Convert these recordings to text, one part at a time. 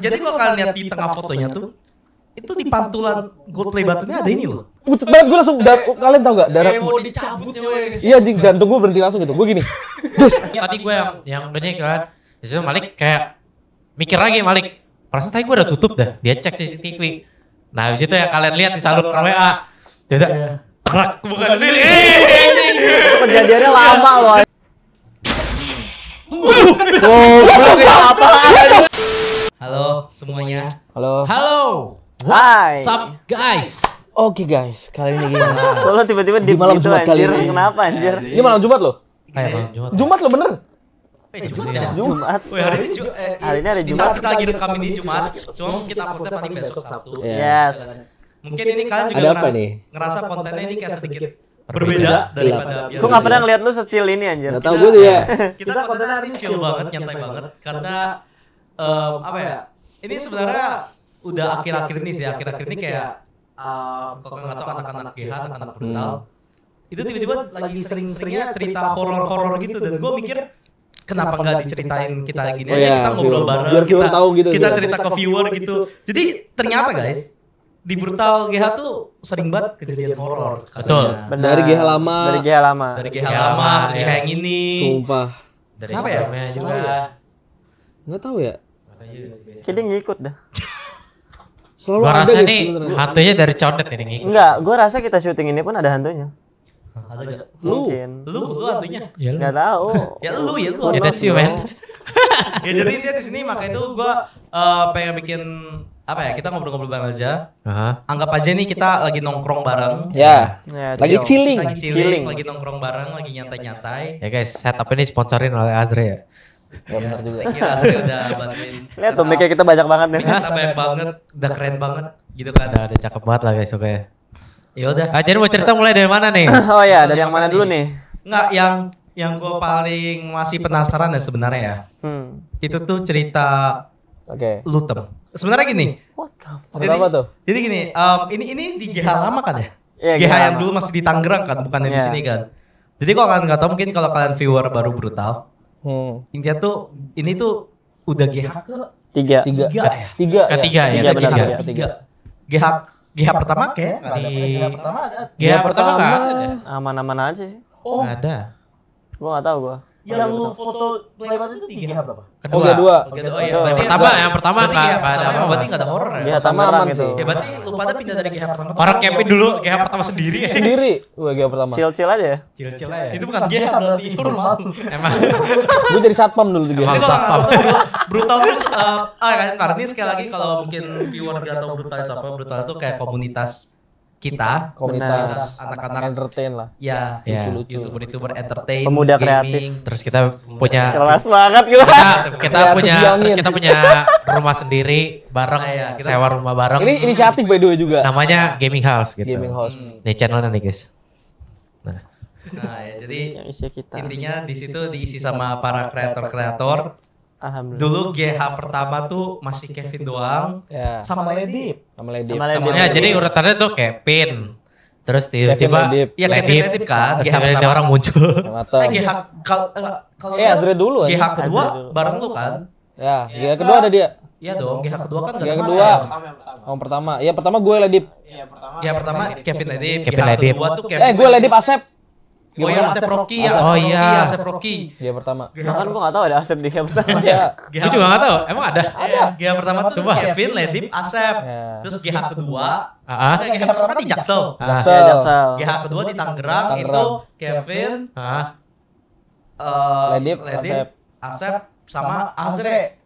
Jadi, kalau kalian lihat di tengah fotonya tuh, itu di pantulan gold play buttonnya ada ini loh. Pucet banget gue langsung, dar eh, kalian tau gak? Eh, Darah, mau dicabut Iya anjing, ya, iya, jantung gue berhenti langsung gitu, gue gini. Terus iya, Tadi gue yang, yang bener kan, Jadi Malik kayak mikir lagi Malik. Perasaan tadi gue udah tutup dah, dia cek CCTV. Nah habis iya, itu yang kalian lihat di salur WA, Tidak ada, terak, bukan sendiri. Kejadiannya lama loh. Wow, apa? Halo semuanya. Halo. Halo. Hai. up guys. Oke okay, guys, kali ini gimana? Lo tiba-tiba di malam gitu, Jumat anjir. kali ini. Kenapa anjir? Ini malam Jumat loh. ayam malam Jumat. Jumat lo bener. Eh, Jumat ya? Jumat. Wih, hari ini Jumat. Eh, hari ini hari Jumat. Di saat kita lagi rekam ini Jumat, cuma kita uploadnya paling besok Sabtu. Yes. Mungkin ini kalian juga ngerasa, ngerasa kontennya ini kayak sedikit berbeda daripada biasa. Gue gak pernah ngeliat lu secil ini anjir. Gak tau gue tuh ya. Kita kontennya hari ini chill banget, nyantai banget. Karena um, apa ya? ya? Ini sebenarnya udah akhir-akhir ini sih, akhir-akhir ini kayak um, kalau nggak tahu anak-anak GH, anak-anak brutal, itu tiba-tiba lagi sering-seringnya cerita horor-horor gitu. gitu dan gue mikir kenapa nggak diceritain kita gini gitu? aja oh iya, kita ngobrol bareng kita tahu gitu kita cerita ke viewer gitu. gitu jadi ternyata guys di brutal GH tuh sering banget kejadian horor. Betul. Nah, dari GH lama. Dari GH lama. Dari GH lama, GH yang ini. Sumpah. Dari apa ya? juga. tahu ya kita ngikut dah. Selalu gua rasa nih hantunya dari condet ini ngikut. Enggak, gua rasa kita syuting ini pun ada hantunya. Ada lu, lu, lu hantunya. Ya, lu. Gak tau. ya lu, ya lu. Ya that's you man. ya jadi intinya di sini makanya itu gua uh, pengen bikin apa ya kita ngobrol-ngobrol bareng aja. Uh-huh. Anggap aja nih kita lagi nongkrong bareng. Ya. Yeah. Yeah, lagi chilling. Lagi chilling, chilling, lagi nongkrong bareng, lagi nyantai-nyantai. Ya guys, setup ini sponsorin oleh Azri ya. Ya, benar juga. Iya, udah bantuin. Lihat tuh mic kita banyak banget nih. Kita banyak banget, udah keren banget gitu kan. Udah, udah cakep banget lah guys, oke. Iya Ya udah. Ah, jadi mau cerita mulai dari mana nih? oh iya, dari yang mana dulu nih? Enggak, yang yang gue paling masih penasaran ya sebenarnya ya. Hmm. Itu tuh cerita Oke. Okay. Lutem. Sebenarnya gini. What the fuck? Jadi, apa tuh? Jadi gini, um, ini ini di GH lama kan ya? Yeah, GH, GH yang dulu masih di Tangerang kan, bukan yeah. di iya. sini kan. Jadi kalau kalian nggak tahu mungkin kalau kalian viewer baru brutal, Hmm. Intinya tuh ini tuh udah GH ke tiga tiga tiga ya tiga ketiga ya, ya? tiga, tiga, tiga, tiga. GH GH pertama kayak GH pertama ada GH pertama ada aman-aman aja sih oh ada gua nggak tahu gua yang foto lewat itu tiga apa? Kedua. kedua. Oh, kedua. Oh, ya. Berarti pertama yang pertama enggak ada apa berarti enggak ada horor ya. pertama aman sih. Ya berarti lupa tapi pindah dari GH pertama. Orang camping dulu GH iya. pertama sendiri. Sendiri. Wah, GH pertama. Chill-chill aja ya. Chill-chill aja. Itu bukan GH berarti itu rumah. Emang. Gue jadi satpam dulu di GH. satpam. Brutal terus eh, ah kan karena ini sekali lagi kalau mungkin viewer enggak tahu brutal itu apa, brutal itu kayak komunitas kita komunitas anak-anak entertain lah ya, ya lucu lucu youtuber entertain pemuda gaming, terus kita punya kelas banget gitu kita kita punya terus kita punya rumah sendiri bareng ya, kita, sewa rumah bareng ini inisiatif by the way juga namanya gaming house gitu gaming house hmm. nih channel nanti guys nah nah ya jadi intinya di situ diisi sama para kreator kreator Dulu GH pertama tuh masih Kevin doang. Ya. Sama Ledip. Sama Ledip. Sama, Ledip. sama Ledip. jadi iya, urutannya tuh Kevin. Terus tiba-tiba ya Kevin Ledip kan, GH pertama orang muncul. Eh GH iya. eh, kalau kalau eh, Azri dulu GH kedua bareng lu kan. Ya, GH iya. kedua ada dia. Iya dong, GH kedua kan GH kedua. Yang pertama. Iya, pertama gue Ledip. Iya, pertama. Kevin Ledip. Kevin Ledip. Eh, gue Ledip Asep. Oh iya Asep Rocky ya. Oh iya Asep Rocky. Dia pertama. Bahkan gue enggak tahu ada Asep di dia pertama. Iya. iya. Gua juga enggak tahu. Emang ada? Ada. Dia pertama tuh coba Kevin, Ledip, Asep. Iya. Terus GH kedua. Heeh. GH pertama di iya, Jaksel. Jaksel. GH ah. kedua di Tangerang itu Kevin, heeh. Ah. Ah. Ledip, Asep, Asep sama Azre.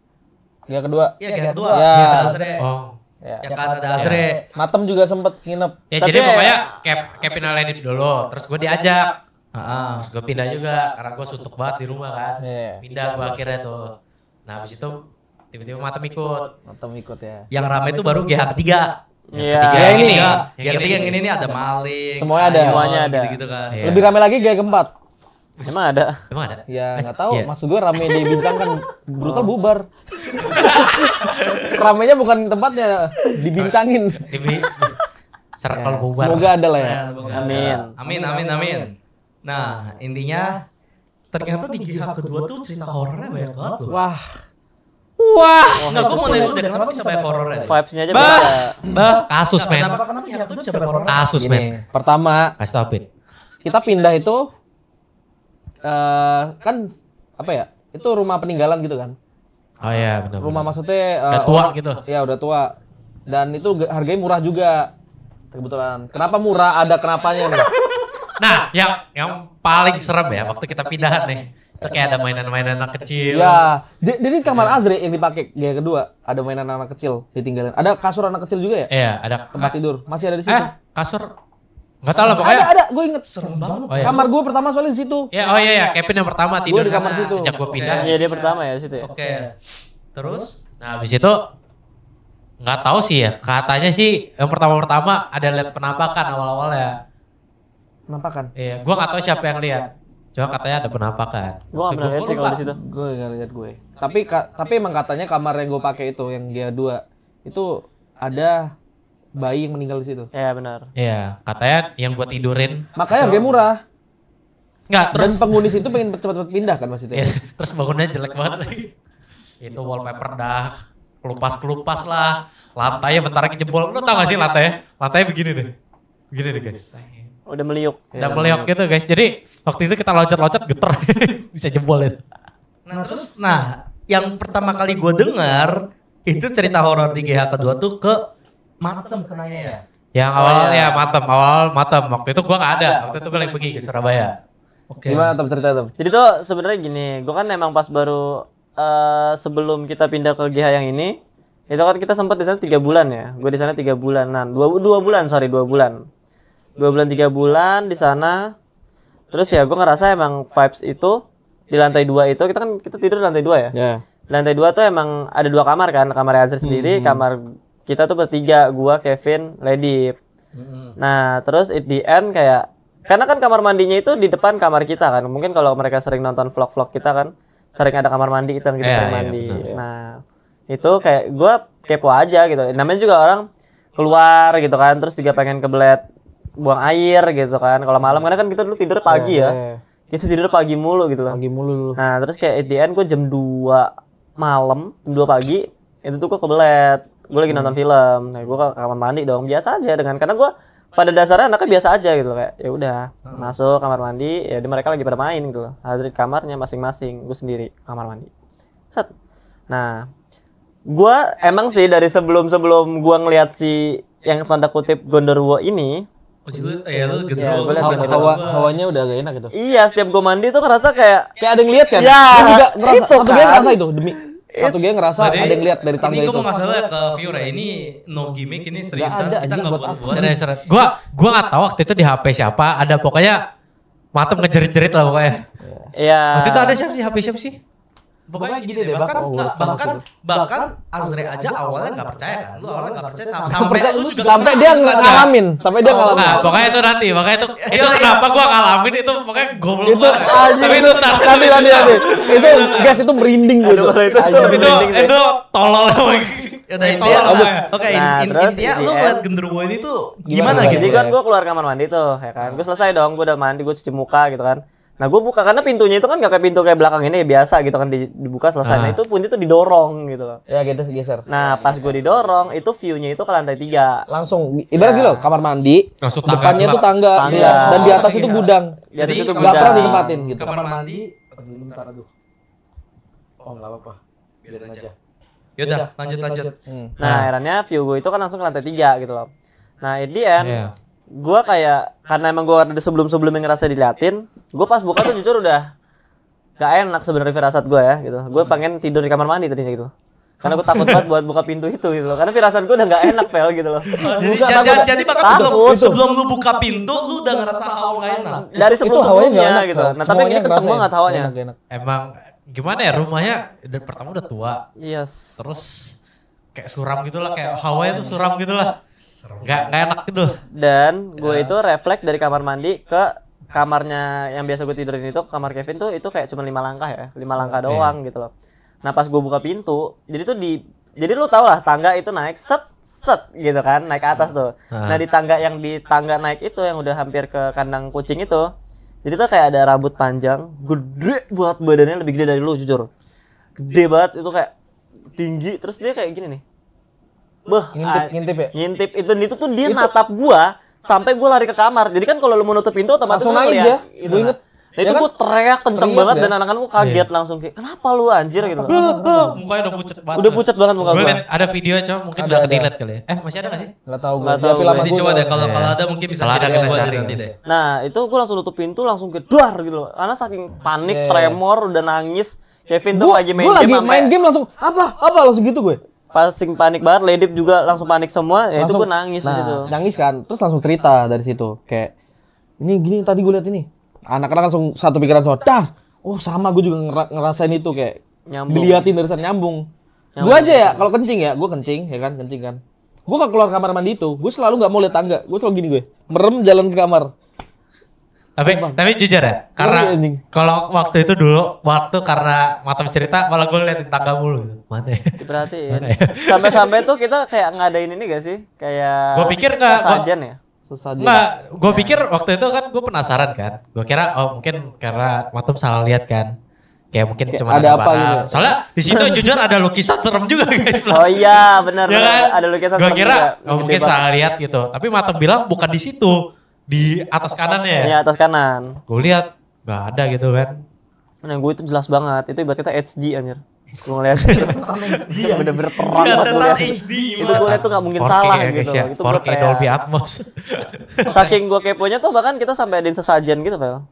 Dia kedua. Iya, dia kedua. Iya, Azre. Oh. Ya, kan ada Azre. Matem juga sempet nginep. Ya Tapi jadi ya, pokoknya ya. Kevin Aledip dulu, terus gue diajak Ah, terus gue pindah juga karena gue suntuk banget di rumah kan. Yeah. Pindah gue akhirnya tuh. Nah habis itu tiba-tiba matem ikut. Matem ikut ya. Yang ramai itu baru GH ketiga. Iya. ya, Yang ini. Yang ketiga yang ini nih ya? ada Malik. Semuanya ada. Semuanya ada. Gitu, -gitu kan. Yeah. Lebih iya. ramai lagi GH keempat. Emang ada? Emang ada? Ya eh, nggak tahu. Yeah. Maksud gue rame di Bintang kan brutal bubar. Ramenya bukan tempatnya, dibincangin. Circle ya, bubar. Semoga ada lah ya. Nah, amin. Amin amin amin. Nah, oh. intinya iya. ternyata di GH kedua tuh cerita horornya banyak banget loh. Wah. Wah, Enggak gua mau nanya dulu kenapa bisa banyak horor ya? Vibes-nya aja bah, bah, kasus nah, men. Kenapa kenapa GH kedua bisa banyak horor? Kasus men. Pertama, kasih tau Kita pindah itu eh kan apa ya? Itu rumah peninggalan gitu kan? Oh iya, benar. Rumah maksudnya uh, udah tua gitu. Iya, udah tua. Dan itu harganya murah juga. Kebetulan. Kenapa murah? Ada kenapanya nih. Nah, nah, yang yang paling serem ya waktu kita pindahan nih. Ya. Itu kayak ada mainan-mainan anak kecil. Iya. Jadi kamar iya. Azri yang dipakai dia kedua ada mainan anak kecil ditinggalin. Ada kasur anak kecil juga ya? Iya, ada tempat tidur. Masih ada di situ. Eh, kasur Gak tau lah pokoknya. Ada ada, gue inget. Serem banget. Oh, iya. Kamar gue pertama soalnya di situ. Ya, oh iya ya, Kevin yang pertama tidur Gue di kamar situ. Sejak gue pindah. Iya, dia pertama ya di situ ya. Oke. Iya. Terus, nah habis itu nggak tahu sih ya, katanya sih yang pertama-pertama ada lihat penampakan awal awal ya penampakan. Iya, gua nggak tahu siapa yang lihat. Cuma katanya ada penampakan. Gua nggak pernah lihat sih kalau di situ. Gua enggak lihat gue. Tapi ka, tapi emang katanya kamar yang gua pakai itu yang dia dua itu ada bayi yang meninggal di situ. Iya benar. Iya, katanya yang buat tidurin. Makanya gue murah. Enggak, terus dan penghuni situ pengen cepat-cepat pindah kan maksudnya. Iya, terus bangunnya jelek banget lagi. itu wallpaper dah kelupas-kelupas lah. Lantainya bentar lagi jebol. Lu tau gak sih lantainya? Lantainya begini deh. Begini deh guys. Udah meliuk. Udah meliuk gitu guys. Jadi waktu itu kita loncat-loncat geter. Bisa jebol itu. Ya. Nah terus, nah yang pertama kali gue dengar itu cerita horor di GH kedua tuh ke Matem kenanya ya. Yang awal oh, ya. ya Matem, awal Matem. Waktu itu gue gak ada. Waktu itu gue lagi pergi ke Surabaya. Oke. Okay. Gimana Tem cerita Tem? Jadi tuh sebenarnya gini, gue kan emang pas baru uh, sebelum kita pindah ke GH yang ini, itu kan kita sempat di sana tiga bulan ya. Gue di sana tiga bulan, nah dua, dua bulan sorry dua bulan dua bulan tiga bulan di sana terus ya gue ngerasa emang vibes itu di lantai dua itu kita kan kita tidur di lantai dua ya yeah. lantai dua tuh emang ada dua kamar kan kamar Azir sendiri hmm. kamar kita tuh bertiga gue Kevin Lady hmm. nah terus it the end kayak karena kan kamar mandinya itu di depan kamar kita kan mungkin kalau mereka sering nonton vlog-vlog kita kan sering ada kamar mandi kita gitu kan, yeah, sering yeah, mandi yeah, bener, ya. nah itu kayak gue kepo aja gitu namanya juga orang keluar gitu kan terus juga pengen kebelet buang air gitu kan kalau malam karena kan kita dulu tidur iya, pagi yeah, ya iya. kita tidur pagi mulu gitu loh pagi mulu dulu. nah terus kayak ETN, gua gue jam 2 malam jam 2 pagi itu tuh gua kebelet gua lagi hmm. nonton film nah gua ke kamar mandi dong biasa aja dengan karena gua pada dasarnya anaknya biasa aja gitu kayak ya udah hmm. masuk kamar mandi ya di mereka lagi bermain gitu loh hazard kamarnya masing-masing gua sendiri kamar mandi set nah gua emang sih dari sebelum sebelum gua ngeliat si yang tanda kutip Gondorwo ini Wajib ya lu gendrol. Ya, hawa, hawanya udah gak enak gitu. Iya, setiap gue mandi tuh ngerasa kayak... Kayak ada yang lihat kan? Iya, juga ngerasa, itu satu kan? ngerasa itu, demi. Satu gue ngerasa ada yang lihat dari tangga itu. Ya, ini gua mau ke viewer ke ini no gimmick, ini seriusan. Ada, kita enggak buat-buat. Serius, serius. Gue gua enggak tahu waktu itu di HP siapa, ada pokoknya... Matem ngejerit-jerit lah pokoknya. Iya. Waktu itu ada siapa di HP siapa sih? Pokoknya gini deh, bahkan bahkan bahkan, bahkan, bahkan Azre aja awalnya nggak percaya kan, lu awalnya nggak percaya sampai lu juga sampai dia ngalamin, sampai dia oh, ngalamin. Nah, pokoknya itu nanti, pokoknya itu itu kenapa gua ngalamin itu pokoknya belum itu, Tapi itu nanti nanti nanti itu guys itu merinding gitu. Itu itu itu tolol ya, intinya Oke, nah, terus intinya lu ngeliat genderuwo ini tuh gimana, gimana gitu? gitu? Jadi kan gue keluar kamar mandi tuh, ya kan? Gue selesai dong, gue udah mandi, gue cuci muka gitu kan Nah gue buka karena pintunya itu kan gak kayak pintu kayak belakang ini ya biasa gitu kan dibuka selesai. Nah, Nah itu pun itu didorong gitu loh. Ya gitu geser. Nah ya, pas gue didorong itu viewnya itu ke lantai tiga. Langsung ibarat ya. gitu loh kamar mandi. Langsung depannya itu tangga. tangga. Ya. Dan di atas itu gudang. Di Jadi itu gudang. Gak pernah ditempatin gitu. Kamar mandi. Bentar aduh. Oh nggak apa-apa. Biarin aja. Yaudah, Yaudah lanjut lanjut. lanjut. Hmm. Nah, akhirnya view gue itu kan langsung ke lantai tiga gitu loh. Nah, at the end, yeah gue kayak karena emang gue ada sebelum sebelumnya ngerasa diliatin gue pas buka tuh jujur udah gak enak sebenarnya firasat gue ya gitu gue hmm. pengen tidur di kamar mandi tadinya gitu karena gue takut banget buat buka pintu itu gitu loh karena firasat gue udah gak enak pel gitu loh jadi buka, jadi, takut, jadi maka sebelum sebelum lu buka pintu lu udah ngerasa hawa gak enak dari sebelum sebelumnya gitu nah tapi ini ketemu banget hawanya enak, emang gimana ya rumahnya dari pertama udah tua yes terus kayak suram gitu gitulah kayak hawa itu suram gitulah nggak nggak enak gitu dan gue iya. itu refleks dari kamar mandi ke kamarnya yang biasa gue tidurin itu ke kamar Kevin tuh itu kayak cuma lima langkah ya lima langkah iya. doang yeah. gitu loh nah pas gue buka pintu jadi tuh di jadi lu tau lah tangga itu naik set set gitu kan naik ke atas tuh ah. nah di tangga yang di tangga naik itu yang udah hampir ke kandang kucing itu jadi tuh kayak ada rambut panjang gede buat badannya lebih gede dari lu jujur gede banget itu kayak tinggi terus dia kayak gini nih Beh, ngintip, ah, ngintip ya? Ngintip itu itu tuh dia itu. natap gua sampai gua lari ke kamar. Jadi kan kalau lu menutup pintu otomatis langsung nangis ya. Itu gua kan. inget. Nah, itu ya kan? gue teriak kenceng teriak banget ya? dan anak-anak gua kaget yeah. langsung kayak kenapa lu anjir gitu. Mukanya udah pucat banget. Udah pucat banget muka gua. Liat, ada video coba mungkin ada, udah kedelete kali ya. Eh masih ada enggak sih? Gak tau gue. Gak tau. Nanti coba deh kalau kalau ada mungkin bisa kita cari nanti deh. Nah itu gue langsung tutup pintu langsung ke duar gitu loh. Karena saking panik, iya, iya. tremor, udah nangis. Kevin tuh lagi main game. Gue lagi main game langsung apa apa langsung gitu gue. Pasing panik banget, Ledip juga langsung panik semua, ya langsung, itu gue nangis nah, situ. Nangis kan, terus langsung cerita dari situ. Kayak, ini gini tadi gue liat ini. Anak-anak langsung satu pikiran semua, dah! Oh sama gue juga ngerasain itu kayak nyambung. diliatin dari sana nyambung. nyambung. Gue aja gitu. ya, kalau kencing ya, gue kencing, ya kan, kencing kan. Gue ke keluar kamar mandi itu, gue selalu nggak mau lihat tangga, gue selalu gini gue, merem jalan ke kamar tapi tapi jujur ya karena kalau waktu itu dulu waktu karena mata cerita malah gue liatin tangga mulu gitu. mana ya? diperhatiin ya. mana ya? sampai-sampai tuh kita kayak ngadain ini gak sih kayak gue pikir nggak sajian ya sesajen nggak gue ya. Nah. pikir waktu itu kan gue penasaran kan gue kira oh mungkin karena waktu salah lihat kan kayak mungkin cuma ada, ada apa gitu. Ya? Soalnya di situ jujur ada lukisan serem juga guys. Oh iya, benar. Ya kan? Ada lukisan gua serem. Gue kira oh, mungkin salah lihat gitu. Tapi Matem bilang bukan di situ di atas, kanan ya? ya? Iya atas kanan. Gue lihat nggak ada gitu kan. Nah gue itu jelas banget, itu ibarat kita HD anjir. Gue ngeliat itu bener-bener terang banget gue liat. HD, itu gue liat tuh gak mungkin salah gitu. Ya. Itu 4 kayak, Dolby Atmos. Saking gue keponya tuh bahkan kita sampai adain sesajen gitu pak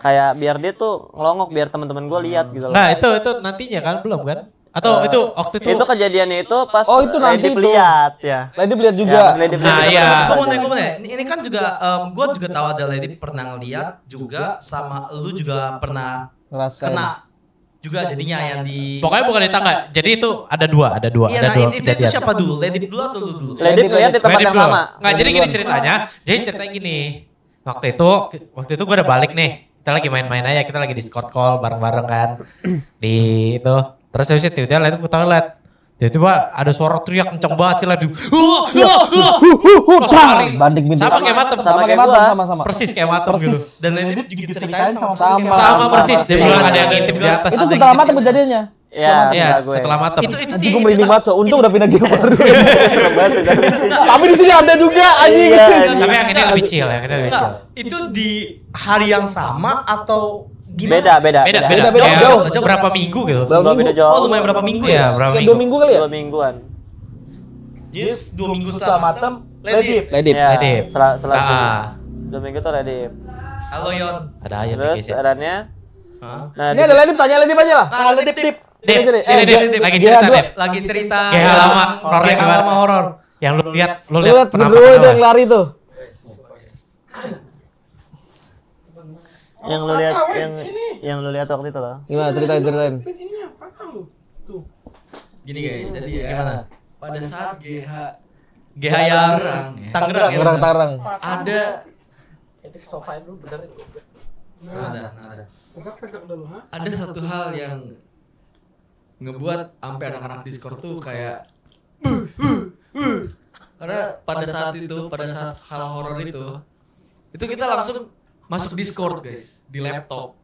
Kayak biar dia tuh ngelongok biar teman-teman gue lihat gitu loh. Nah itu itu nantinya kan belum kan? Atau uh, itu waktu itu Itu kejadiannya itu pas Oh, itu nanti Lady Pliat ya. Lady Pliat ya, juga. Ya, Lady Nah, iya. Gue mau nanya, gue Ini kan juga um, gue juga tahu ada Lady pernah ngeliat juga sama lu juga pernah Ngerasain. kena juga jadinya yang di Pokoknya bukan di tangga. Jadi itu ada dua, ada dua, ya, ada nah, dua ini, kejadian. Itu siapa dulu? Lady dulu atau lu dulu? Lady ya di tempat yang sama. nggak jadi gini ceritanya. Jadi ceritanya gini. Waktu itu waktu itu gue udah balik nih kita lagi main-main aja kita lagi discord call bareng-bareng kan di itu Terus sih itu tiba lihat ke toilet. Tiba-tiba ada suara teriak kenceng banget sih ladu. Banding bintang. Sama kayak matem. Sama kayak matem. Sama sama. Persis kayak matem gitu. Dan itu juga diceritain sama sama. Sama persis. Dia bilang ada yang ngintip di atas. Itu setelah matem iya. kejadiannya. Iya, ya, setelah matem. Itu itu dia. Gue merinding banget, untung udah pindah game baru. Tapi di sini ada juga iya, anjing. Iya, Tapi yang ini lebih chill ya, ini lebih chill. Itu di hari yang sama atau Gimana? Beda, beda, beda, beda, beda, beda, beda, jauh, jauh, jauh, berapa minggu gitu? Berapa minggu? Beda jauh. Oh, lumayan berapa minggu ya? Berapa minggu? Dua minggu kali ya? Dua mingguan. Jadi dua minggu setelah matem, ledip, ledip, ledip. Ya, setelah, setelah ah. dua minggu tuh ledip. Halo Yon. Ada Yon. Terus adanya. Ya. Nah, ini ada ledip, tanya ledip aja lah. Nah, ledip, tip. Dip, sini, sini, eh, dip, lagi cerita, dip. Lagi cerita. Kayak lama, horor yang kemarin. Horor. Yang lu lihat, lu lihat. Lu lihat, lu yang lari tuh. yang lu lihat yang ini. yang lu lihat waktu itu loh gimana ceritain ceritain ini apa lu tuh gini guys iya, jadi ya. gimana pada saat GH GH yang Tangerang ya, Tangerang Tangerang ada itu sofa lu bener nah. ada ada ada satu hal yang ngebuat sampai anak-anak Discord tuh kayak karena pada saat itu pada saat hal horor itu itu kita langsung masuk Discord guys di laptop.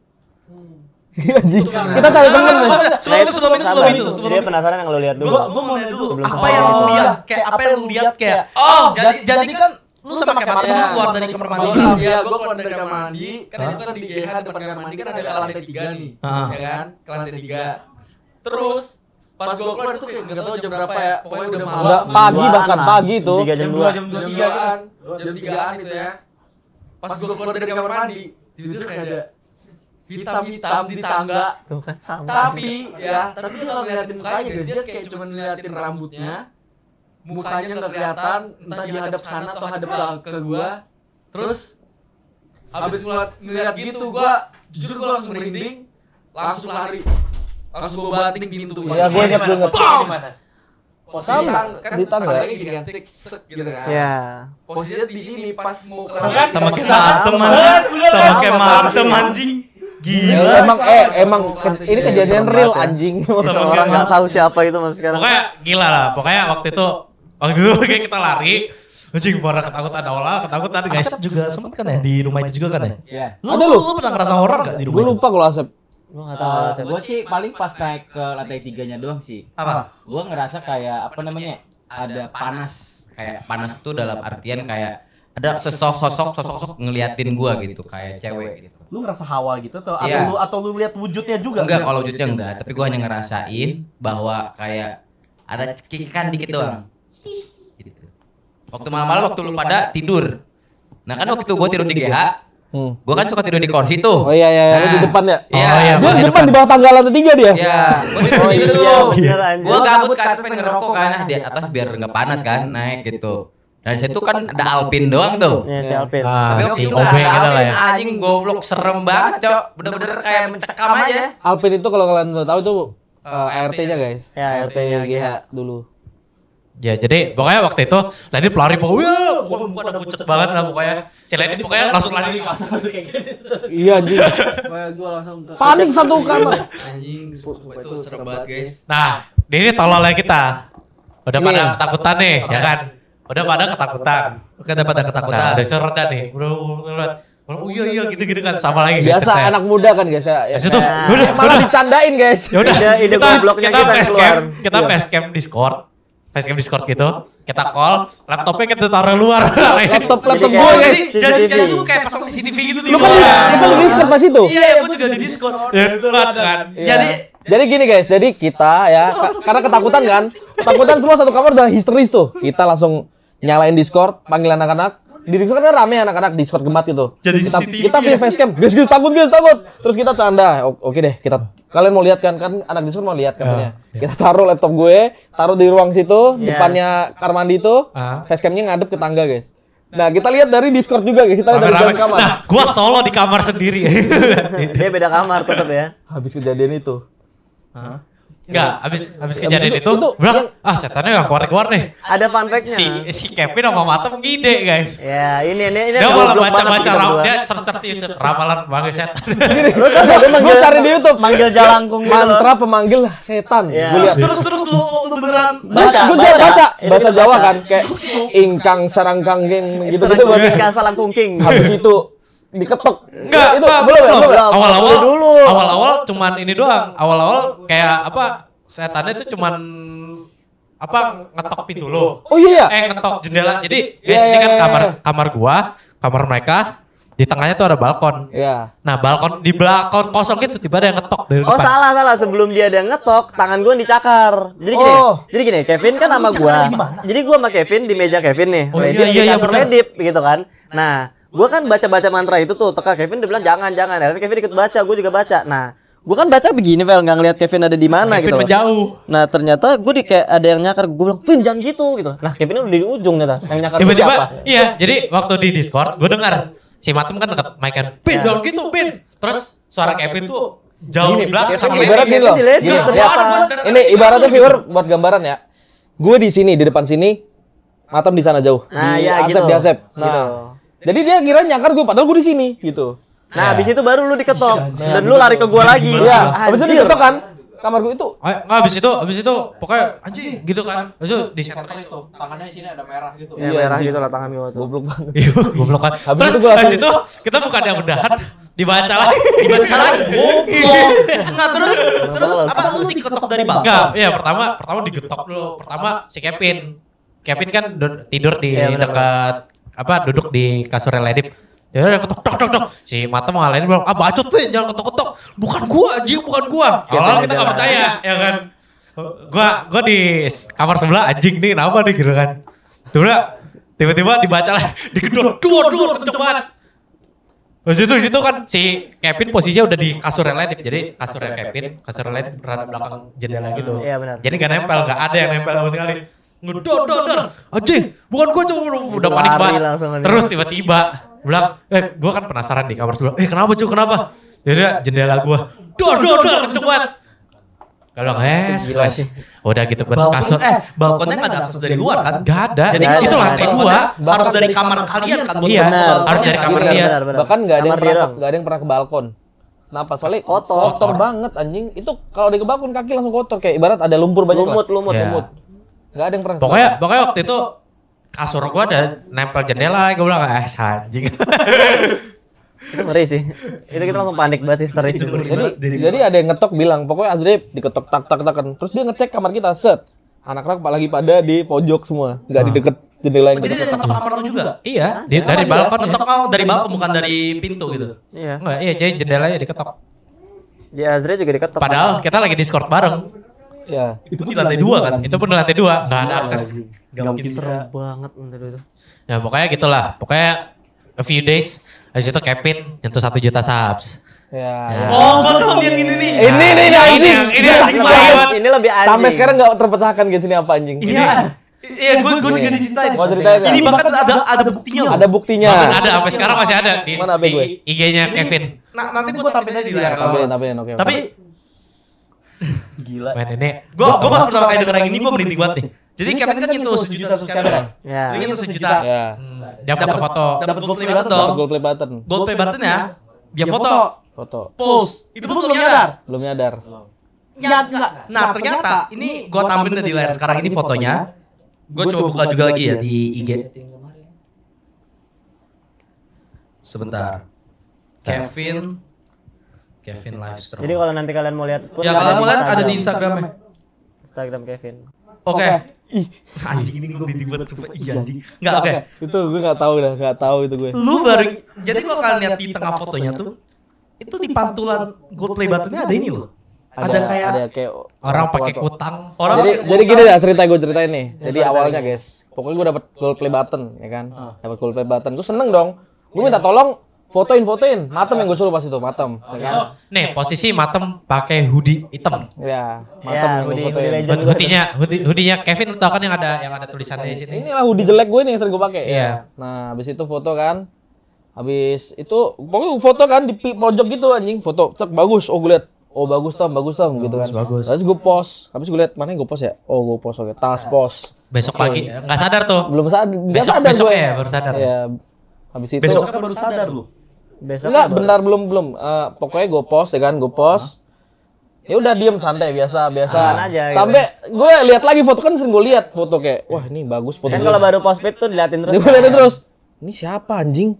Hmm. kita cari teman sebelum itu sebelum itu sebelum itu sebelum penasaran yang lo lihat dulu Gue mau lihat dulu apa yang lo lihat kayak apa yang lo lihat kayak oh, oh jadi jadi kan, kan lu sama kayak lu keluar dari kamar mandi iya gue keluar dari kamar mandi kan itu kan di GH depan kamar mandi kan ada ke lantai tiga nih ya kan ke lantai tiga terus pas gue keluar itu kayak nggak tahu jam berapa ya. ya pokoknya udah malam pagi bahkan pagi tuh jam dua jam dua jam gitu kan. tigaan jam tigaan gitu ya pas, pas gue keluar dari kamar mandi itu kayak ada hitam-hitam di tangga kan, tapi iya, ya tapi dia nggak ngeliatin mukanya guys dia kayak cuma ngeliatin rambutnya mukanya nggak kelihatan entah dia hadap sana atau hadap ke, gua terus habis ngeliat ngeliat gitu, gitu gua jujur gua langsung merinding langsung lari langsung gua banting pintu ya gua ingat posisi oh, kan, kan gini lagi digantik sek gitu kan. Iya. Posisinya di sini pas mau kan sama kayak mantem anjing. Sama kayak mantem anjing. Gila. Emang eh emang ini kejadian real anjing. Sama orang nggak tahu siapa itu mas sekarang. Pokoknya gila lah. Pokoknya waktu itu waktu itu kayak kita lari Anjing parah ketakutan awal ketakutan guys. Asep juga sempet kan ya di rumah itu juga kan ya? Iya. Lu, lu, lu pernah ngerasa horor gak di rumah? Gua lupa kalau Asep Gua gak tahu uh, eh, Gue sih paling pas naik ke lantai tiganya doang sih. Apa? Gua ngerasa kayak apa namanya? Ada panas. Kayak panas tuh dalam artian kayak ada sesosok sosok sosok sosok ngeliatin gua gitu, gitu kayak cewek gitu. Lu ngerasa hawa gitu atau yeah. atau lu atau lu lihat wujudnya juga? Enggak, kalau wujudnya enggak, tapi gua hanya ngerasain bahwa kayak ada cekikan dikit doang. Gitu. Waktu malam-malam waktu lu pada tidur. Nah, kan waktu gua tidur di GH, Hmm. Gue kan, kan suka tidur di kursi tuh. Oh iya iya, iya. nah. di depan ya. Iya, oh, iya, dia di depan, di bawah tangga lantai tiga dia. Iya, gue di kursi oh, dulu. Iya, gue kabut ke atas pengen ngerokok kan. kan, di iya, atas biar nggak panas kan, naik gitu. gitu. Dan nah, situ kan, kan ada Alpin doang tuh. Iya, si Alpin. Tapi nah, nah, si yang kita lah ya. Anjing goblok serem banget, Cok. Bener-bener kayak mencekam aja. Alpin itu kalau kalian tahu tuh uh, eh, eh, RT-nya guys. Ya, RT-nya GH dulu. Ya jadi pokoknya waktu itu Lady pelari pokoknya wah pokoknya udah pucet banget lah pokoknya. Si Lady pokoknya langsung lari di kamar kayak gini. Iya anjing. Pokoknya gua langsung ke paling satu kamar. Anjing itu serem banget guys. Nah, ini tolol lagi ya kita. Udah pada ketakutan nih, ya kan? Udah pada ketakutan. Udah pada ketakutan. Ada nah, udah sereda nih. Bro, Oh iya iya gitu gitu kan sama lagi biasa gitu, anak muda kan biasa ya situ malah dicandain guys ya udah kita, kita, kita, kita, kita, kita, kita, facecam Discord gitu, kita call, laptopnya kita taruh luar. laptop laptop gue guys. Jadi jadi lu kayak pasang CCTV gitu di Lu kan di iya, Discord pas itu. Iya, gue juga di Discord. Ya, ya itu kan. Iya. Jadi jadi gini guys, jadi kita ya karena ketakutan kan, ketakutan semua satu kamar udah histeris tuh. Kita langsung nyalain Discord, panggil anak-anak, di Discord kan rame anak-anak Discord gemat gitu. Jadi kita, CCTV kita via ya. facecam, guys guys takut guys takut. Terus kita canda, oke deh kita kalian mau lihat kan kan anak Discord mau lihat katanya. Yeah, yeah. Kita taruh laptop gue, taruh di ruang situ, yeah. depannya kamar mandi itu, uh. facecamnya ngadep ke tangga guys. Nah, kita lihat dari Discord juga, guys. Kita lihat dari dalam kamar. Nah, gua solo di kamar sendiri. Dia beda kamar tetap ya. Habis kejadian itu. Huh? Enggak, habis abis kejadian itu, itu, bilang, ah setannya gak keluar-keluar nih. Ada fun fact-nya. Si, si Kevin sama Mata ngide guys. Ya ini, ini. ini dia malah baca-baca, dia search di Youtube. Ramalan banget setan. Lu kan dia manggil, cari di Youtube. Manggil jalangkung. Gitu Mantra pemanggil setan. Ya. Terus, terus, terus lu beneran. Baca, gue baca. Baca Jawa kan, kayak ingkang sarangkang gitu-gitu. Sarang kanggeng, sarang Habis itu, diketuk Enggak, itu belum, belum, Awal-awal dulu. Awal-awal cuman ini doang. Awal-awal kayak apa? Setannya itu cuman apa ngetok pintu lo. Oh iya. iya. Eh ngetok jendela. Jadi iya, guys iya, ini kan kamar kamar gua, kamar mereka di tengahnya tuh ada balkon. Iya. Nah, balkon di balkon kosong itu tiba ada yang ngetok dari oh, depan. Oh, salah salah. Sebelum dia ada ngetok, tangan gua dicakar. Jadi gini. Oh. Jadi gini, Kevin kan sama gua. Jadi gua sama Kevin di meja Kevin nih. Oh, iya, iya, iya, medip gitu kan. Nah, gue kan baca-baca mantra itu tuh teka Kevin dia bilang jangan jangan tapi Kevin ikut baca gue juga baca nah gue kan baca begini Vel nggak ngeliat Kevin ada di mana gitu Kevin jauh. nah ternyata gue di kayak ada yang nyakar gue bilang Vin jangan gitu gitu nah Kevin udah di ujung ternyata yang nyakar tiba-tiba iya jadi waktu di Discord gue dengar si Matem kan deket mic kan Pin nah, jangan gitu Pin gitu, terus suara Kevin tuh jauh di belakang sama ibarat gini loh ini ibaratnya viewer buat gambaran ya gue di sini di depan sini Matem di sana jauh nah, di ya, Asep gitu. di Asep gitu nah jadi dia kira nyangkar gue padahal gue di sini gitu. Nah, iya. habis itu baru lu diketok iya, dan lu lari ke gua lagi. Iya, habis itu diketok kan kamar gue itu. Ah, ya, habis itu habis itu pokoknya anjing gitu kan. Habis itu di center itu tangannya di sini ada merah gitu. Iya, iya merah gitu lah tangan gua tuh. Goblok banget. Iya, goblok kan. Habis Terus habis itu kita bukan yang mudahan dibaca lagi, dibaca lagi. Goblok. Nggak terus terus apa lu diketok dari bawah? Enggak, ya pertama oh, pertama diketok dulu. Pertama si Kevin. Kevin kan tidur di dekat apa duduk di kasur ledip ya udah ketok tok tok tok si mata mau ngalahin bilang ah bacot nih jangan ketok ketok bukan gua anjing bukan gua Kalau gitu, gitu. kita nggak percaya iya. ya kan gua gua di kamar sebelah anjing nih kenapa nih gitu kan tiba tiba-tiba dibaca lah digedor dua dua kenceng banget Terus itu situ kan si Kevin posisinya udah di kasur relatif, Jadi kasur yang Kevin, kasur relatif berada belakang jendela gitu. Iya benar. Jadi gak nempel, gak ada yang nempel sama sekali ngedodor aja, bukan gue coba udah panik banget terus tiba-tiba bilang eh gue kan penasaran nih kamar sebelah eh kenapa cuy kenapa jadi ya jendela gue dodor do, dor cepat kalau eh, es, Udah gitu buat kasur. Eh, eh, balkonnya nggak ada akses dari luar kan? nggak ada. Jadi kan? itu lantai dua, harus dari kamar kalian kan? Iya, harus dari kamar dia. Bahkan nggak ada yang pernah, nggak ada yang pernah ke balkon. Kenapa? Soalnya kotor. Kotor banget anjing. Itu kalau di ke balkon kaki langsung kotor kayak ibarat ada lumpur banyak. Lumut, lumut, iya. lumut. Gak ada yang pernah. Pokoknya sekolah. pokoknya waktu itu kasur gua ada nempel jendela, gua bilang eh anjing. itu ngeri sih. Itu kita langsung panik banget histeris. Itu jadi jadi ada yang ngetok bilang, pokoknya Azri diketok tak tak kan. Terus dia ngecek kamar kita, set. Anak-anak lagi pada di pojok semua, nggak ah. di deket jendela yang ketok. Oh, jadi dia ketok kamar lu juga? Iya. iya, di, dari iya. balkon. Ketok iya. dari balkon bukan dari pintu gitu. Iya. Enggak, iya jadi jendelanya diketok. Ya Azri juga diketok. Padahal kita lagi Discord bareng. Ya. Itu, pun di lantai, lantai dua kan? kan? Itu pun di lantai dua, nggak ada iya, akses. Gak mungkin seru banget itu. Ya pokoknya gitulah. Pokoknya a few days habis itu Kevin nyentuh satu juta subs. Ya. ya. Oh, gue tau yang ini nih. Ini nah, ini ini anjing. Ini, anjing banget. Ini lebih anjing. Sampai sekarang gak terpecahkan guys ini apa anjing. Ini. Iya, gue iya, gue juga dicintai. Gue ceritain. Ini bahkan ada ada buktinya. Ada buktinya. Bahkan ada sampai sekarang masih ada di, IG-nya Kevin. Nah, nanti gue tampilin aja di iya, Tampilin, tampilin, oke. Tapi Gila. Men ini. Gue gue pas pertama kali denger ini gue merinding banget nih. Jadi Kevin kan, kan nyentuh sejuta subscriber. Kan? Iya. Ini nyentuh sejuta. Iya. Hmm. Dapat foto. Dapat gold play button Gold play button. Ya. Gold play button ya. Dia foto. Foto. Post. Itu pun belum nyadar. Belum nyadar. Nyadar. Nah ternyata ini gue tampilin di layar sekarang ini fotonya. Gue coba buka juga lagi ya di ya. IG. Sebentar. Kevin Kevin Livestrom. Jadi kalau nanti kalian mau lihat pun ya kalau mau lihat ada di Instagram ya. Instagram Kevin. Oke. Okay. anjing ini gue ditibat coba iya anjing. Enggak oke. Okay. Itu gue enggak tahu dah, enggak tahu itu gue. Lu baru jadi kalau kalian lihat di tengah fotonya tuh itu di pantulan gold play buttonnya ada ini loh. Ada, ada kayak, ada kayak orang pakai kutang. Orang jadi, kutang. jadi gini lah cerita gue ceritain nih. Ya, jadi awalnya guys, pokoknya gue dapet gold play button ya kan. Uh. Ah. Dapat gold play button. Terus seneng dong. Gue minta iya. tolong Fotoin, fotoin. Matem yang gue suruh pas itu, matem. Okay. Oh, kan? Oh. Nih, posisi matem pakai hoodie hitam. Ya, ya matem ya, yang hoodie, gue fotoin. Hoodie hoodie-nya, hoodie, hoodie-nya Kevin tau kan yang ada yang ada tulisannya di sini. Inilah hoodie jelek gue nih yang sering gue pakai. Iya. ya Nah, habis itu foto kan. Habis itu pokoknya foto kan di pojok gitu anjing, foto cek bagus. Oh, gue liat oh bagus tom bagus tom gitu kan bagus terus gue post habis gue liat mana gue post ya oh gue post oke okay. tas post besok pagi nggak sadar tuh belum sadar besok, sadar besok ya baru sadar ya habis itu besok baru sadar lu Besok Enggak, bentar belum belum. Uh, pokoknya gue post ya kan, gue post. Huh? Ya udah diem santai biasa biasa. aja, gitu. Sampai ya? gue lihat lagi foto kan sering gue lihat foto kayak wah ini bagus foto. Kan kalau baru post itu tuh diliatin terus. diliatin liatin kan? terus. Ini siapa anjing?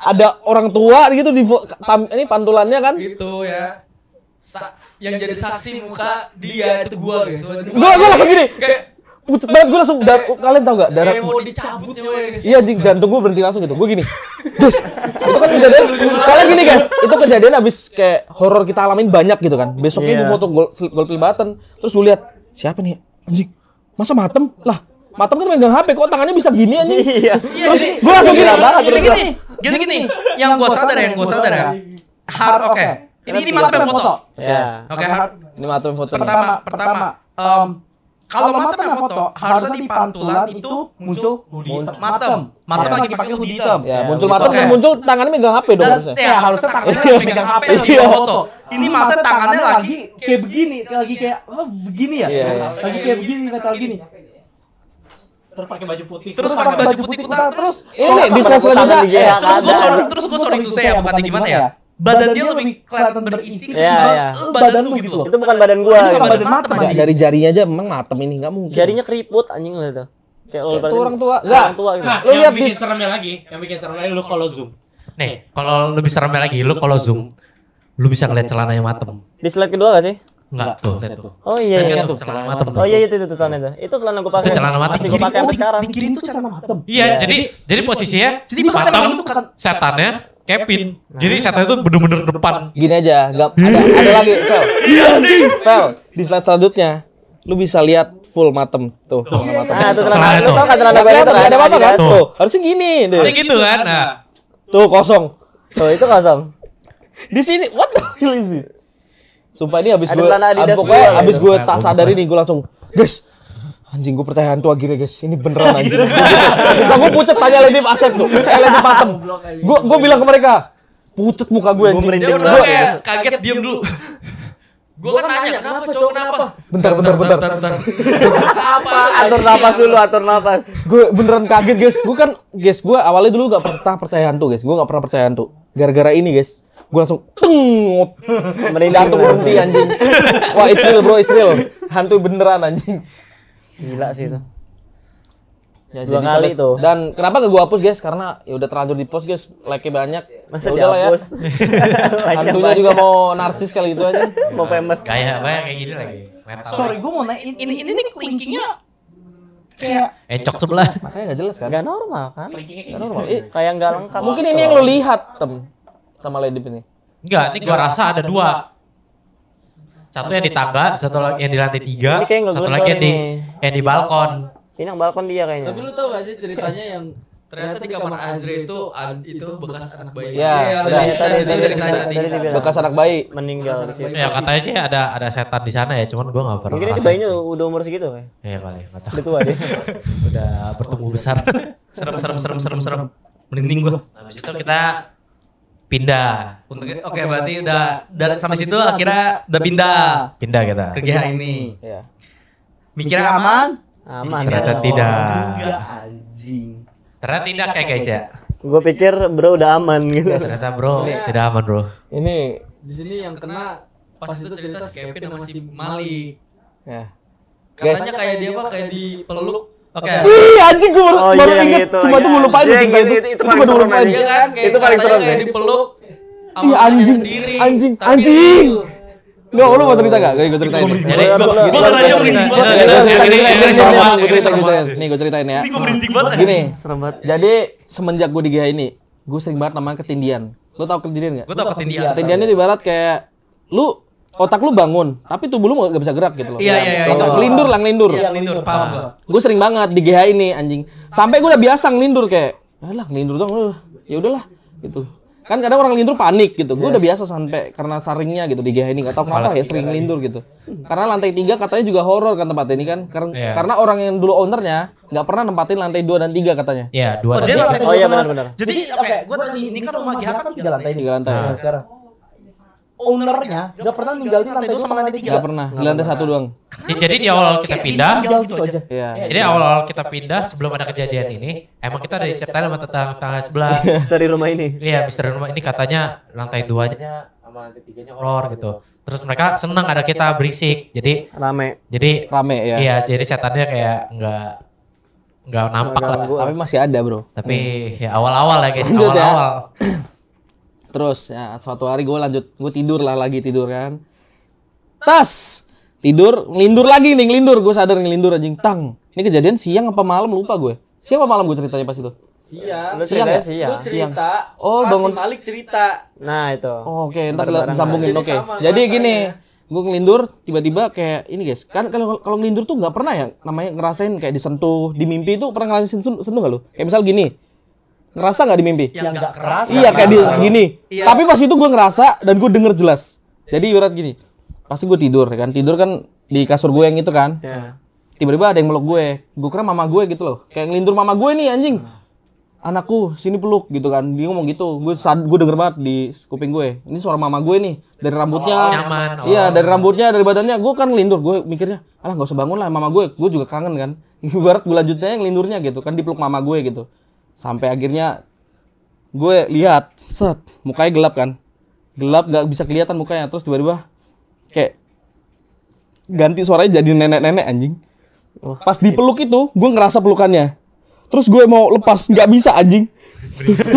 Ada orang tua gitu di tam, ini pantulannya kan? Itu ya. Sa yang, yang jadi saksi muka dia itu gue gitu. Gue gue langsung gini. Kayak pucet banget gue langsung dar eh, kalian tau gak eh, darah eh, mau dicabut ya, iya jing jantung gue berhenti langsung gitu gue gini terus itu kan kejadian soalnya gini guys itu kejadian abis kayak horor kita alamin banyak gitu kan besoknya yeah. gue foto gol gol button terus lu lihat siapa nih anjing masa matem lah matem kan megang HP kok tangannya bisa gini anjing iya terus iya, gue langsung gini gini gini gini gini yang gue sadar yang gue sadar ya hard oke ini ini matem foto ya oke ini matem foto pertama pertama kalau matemnya ya foto, harusnya di pantulan itu muncul hoodie matem. Matem lagi iya. pakai hoodie hitam. Ya, iya, muncul matem dan muncul tangannya megang HP dong harusnya. Ya, harusnya iya. tangannya megang HP lagi foto. Ini masa tangannya lagi kayak begini, lagi kayak oh, begini ya. Lagi kayak begini, metal gini terus pakai baju putih terus, pakai baju putih, putih, terus ini bisa slide selanjutnya terus gue sorry terus gue sorry itu saya gimana ya, ya? badan dia lebih kelihatan berisi ya, ya. badan lu gitu loh. Itu bukan badan gua. Itu badan matem aja. Dari jarinya aja memang matem ini enggak mungkin. Jarinya keriput anjing lah itu. Kayak itu orang tua. orang tua gitu. Nah, lu lihat bikin seremnya lagi, yang bikin seremnya lagi lu kalau zoom. Nih, kalau lebih seremnya lagi lu kalau zoom, lu bisa ngeliat celananya matem. Di slide kedua gak sih? Enggak, oh, iya, iya. tuh, lihat tuh. Oh iya, iya. Tuh, celana matem. Oh iya, itu itu celana itu. Itu celana gue pakai. Itu celana matem. gue pakai sampai sekarang. Di kiri itu celana matem. Iya, iya, jadi jadi posisinya jadi matem gitu kan. setannya Kevin. Nah, Jadi setan itu bener-bener depan. Gini aja, gak, ada, iya, ada lagi, Fel. Iya sih, Fel, di slide selanjutnya lu bisa lihat full matem tuh. tuh. Matem. Nah, itu terlalu celana lu tau kan celana gue ada apa-apa kan? Tuh. Harusnya gini Harusnya gitu kan. Nah. Tuh kosong. Tuh itu kosong. Di sini what the hell is it? Sumpah ini habis gue, habis gue tak sadari nih gue langsung, guys, Anjing gue percaya hantu akhirnya guys, ini beneran anjing. Muka gitu. gue gitu. pucet tanya Lady Asep tuh, eh Lady Patem. Gue gue bilang ke mereka, pucet muka gue anjing. Gue kayak kaget diem dulu. Gue kan, kan nanya, kenapa cowok kenapa? Bentar, bentar, bentar. bentar, apa? Atur nafas dulu, atur nafas. Gue beneran kaget guys, gue kan guys gue awalnya dulu gak pernah percaya hantu guys, gue gak pernah percaya hantu. Gara-gara ini guys, gue langsung tengut merinding berhenti anjing wah it's real bro it's real hantu beneran anjing Gila sih itu. Ya, dua kali itu. Dan kenapa gak gue hapus guys? Karena ya udah terlanjur di post guys, like-nya banyak. Masa udah lah ya. ya. Hantunya juga mau narsis kali itu aja. mau famous. Kayak apa ya? kayak gini lagi. Sorry gue mau naik ini ini nih linkingnya kayak ecok eh, sebelah. Makanya gak jelas kan? Gak normal kan? Gak gitu. normal. kayak gak lengkap. Mungkin ini yang lo lihat tem sama Lady ini. Enggak, ini gue rasa ada dua satu yang di tangga, satu lagi yang di lantai tiga, satu lagi yang di yang di balkon. Ini yang balkon dia kayaknya. Tapi lu tau gak sih ceritanya yang ternyata di kamar Azri itu itu bekas anak bayi. Iya, ya, tadi tadi bekas anak bayi meninggal di situ. Ya katanya sih ada ada setan di sana ya, cuman gua nggak pernah. Mungkin ini bayinya udah umur segitu kayak. Iya kali, enggak tahu. Udah tua dia. udah bertumbuh besar. Serem serem serem serem serem. Mending gua. Habis itu kita pindah. Untuk oke okay, berarti udah dari sampai situ akhirnya udah pindah. Pindah kita. Ke GH ini. Iya. Mikirnya aman? Ya. Aman. Ternyata tidak. Anjing. Ternyata tidak kayak guys ya. Gue pikir bro udah aman gitu. Ternyata bro iya. tidak aman bro. Ini di sini yang kena pas itu cerita si Kevin masih Mali. Ya. Katanya kayak dia apa kayak di peluk Oke. Okay. Okay. Ih, anjing gue baru, oh, baru iya, inget. Itu, Cuma iya. tuh gue lupain. Iya, gitu, itu, itu, itu, iya kan, itu, paling serem aja. Itu paling serem. Kayak ya. dipeluk Iya anjing, anjing, anjing. Enggak, lu mau cerita gak? Gue ceritain nih. Jadi, gue aja merinding banget. Nih, gue ceritain ya. Ini gue merinding banget. Gini, serem banget. Jadi, semenjak gue di GH ini, gue sering banget namanya ketindian. Lu tau ketindian gak? Gue tau ketindian. Iya, ketindian itu ibarat kayak, lu otak lu bangun, tapi tubuh lu gak bisa gerak gitu loh. Iya, iya, iya. lindur lah, lindur. Iya, lindur, iya, paham. Nah. Gue sering banget di GH ini anjing. Sampai gue udah biasa ngelindur kayak, ya lah ngelindur dong, ya udahlah gitu. Kan kadang orang lindur panik gitu. Gue yes. udah biasa sampai karena saringnya gitu di GH ini gak tau kenapa ya sering lindur gitu. Karena lantai tiga katanya juga horor kan tempat ini kan. Karena iya. yeah. karena orang yang dulu ownernya nggak pernah nempatin lantai dua dan tiga katanya. Iya, yeah, dua. Oh, oh, iya benar benar. Jadi, oke, okay, gue tadi ini kan, kan rumah GH kan, kan tiga lantai. Tiga lantai. Nah, sekarang ownernya nggak pernah tinggal di lantai dua sama lantai tiga Gak pernah di lantai satu doang ya, jadi di awal kita pindah gitu aja ya. jadi iya. awal awal kita pindah sebelum ada kejadian ini emang kita ada diceritain sama tetangga tetangga sebelah misteri rumah ini iya misteri rumah ini katanya lantai duanya sama lantai tiganya horor gitu. gitu terus mereka senang ada kita berisik jadi rame jadi rame ya iya jadi setannya kayak enggak nggak nampak lah tapi masih ada bro tapi hmm. ya awal-awal ya guys ya. awal-awal Terus ya suatu hari gue lanjut, gue tidur lah lagi tidur kan. Tas! Tidur, ngelindur lagi nih, ngelindur. Gue sadar ngelindur anjing. Tang! Ini kejadian siang apa malam lupa gue. Siang apa malam gue ceritanya pas itu? Siang. Lu siang ya? Siang. cerita. Oh, oh bangun. Malik cerita. Nah, itu. Oh, oke, okay. ntar kita sambungin. Oke. Okay. Jadi gini, gue ngelindur tiba-tiba kayak ini guys kan kalau kalau ngelindur tuh nggak pernah ya namanya ngerasain kayak disentuh di mimpi itu pernah ngerasain sentuh, sentuh gak lu kayak misal gini Ngerasa nggak di mimpi? Yang ya, gak kerasa. Iya kayak di, gini. Iya. Tapi pas itu gue ngerasa dan gue denger jelas. Jadi ibarat gini, pasti gue tidur ya kan, tidur kan di kasur gue yang itu kan. Yeah. Tiba-tiba ada yang meluk gue, gue kira mama gue gitu loh, kayak ngelindur mama gue nih anjing. Hmm. Anakku sini peluk gitu kan, dia ngomong gitu, gue sad, gue denger banget di kuping gue. Ini suara mama gue nih, dari rambutnya, oh, nyaman. iya oh. dari rambutnya, dari badannya, gue kan ngelindur, gue mikirnya, alah nggak usah bangun lah mama gue, gue juga kangen kan. Ibarat gue lanjutnya yang ngelindurnya gitu kan, dipeluk mama gue gitu sampai akhirnya gue lihat set mukanya gelap kan gelap nggak bisa kelihatan mukanya terus tiba-tiba kayak ganti suaranya jadi nenek-nenek anjing pas dipeluk gitu. itu gue ngerasa pelukannya terus gue mau lepas nggak bisa anjing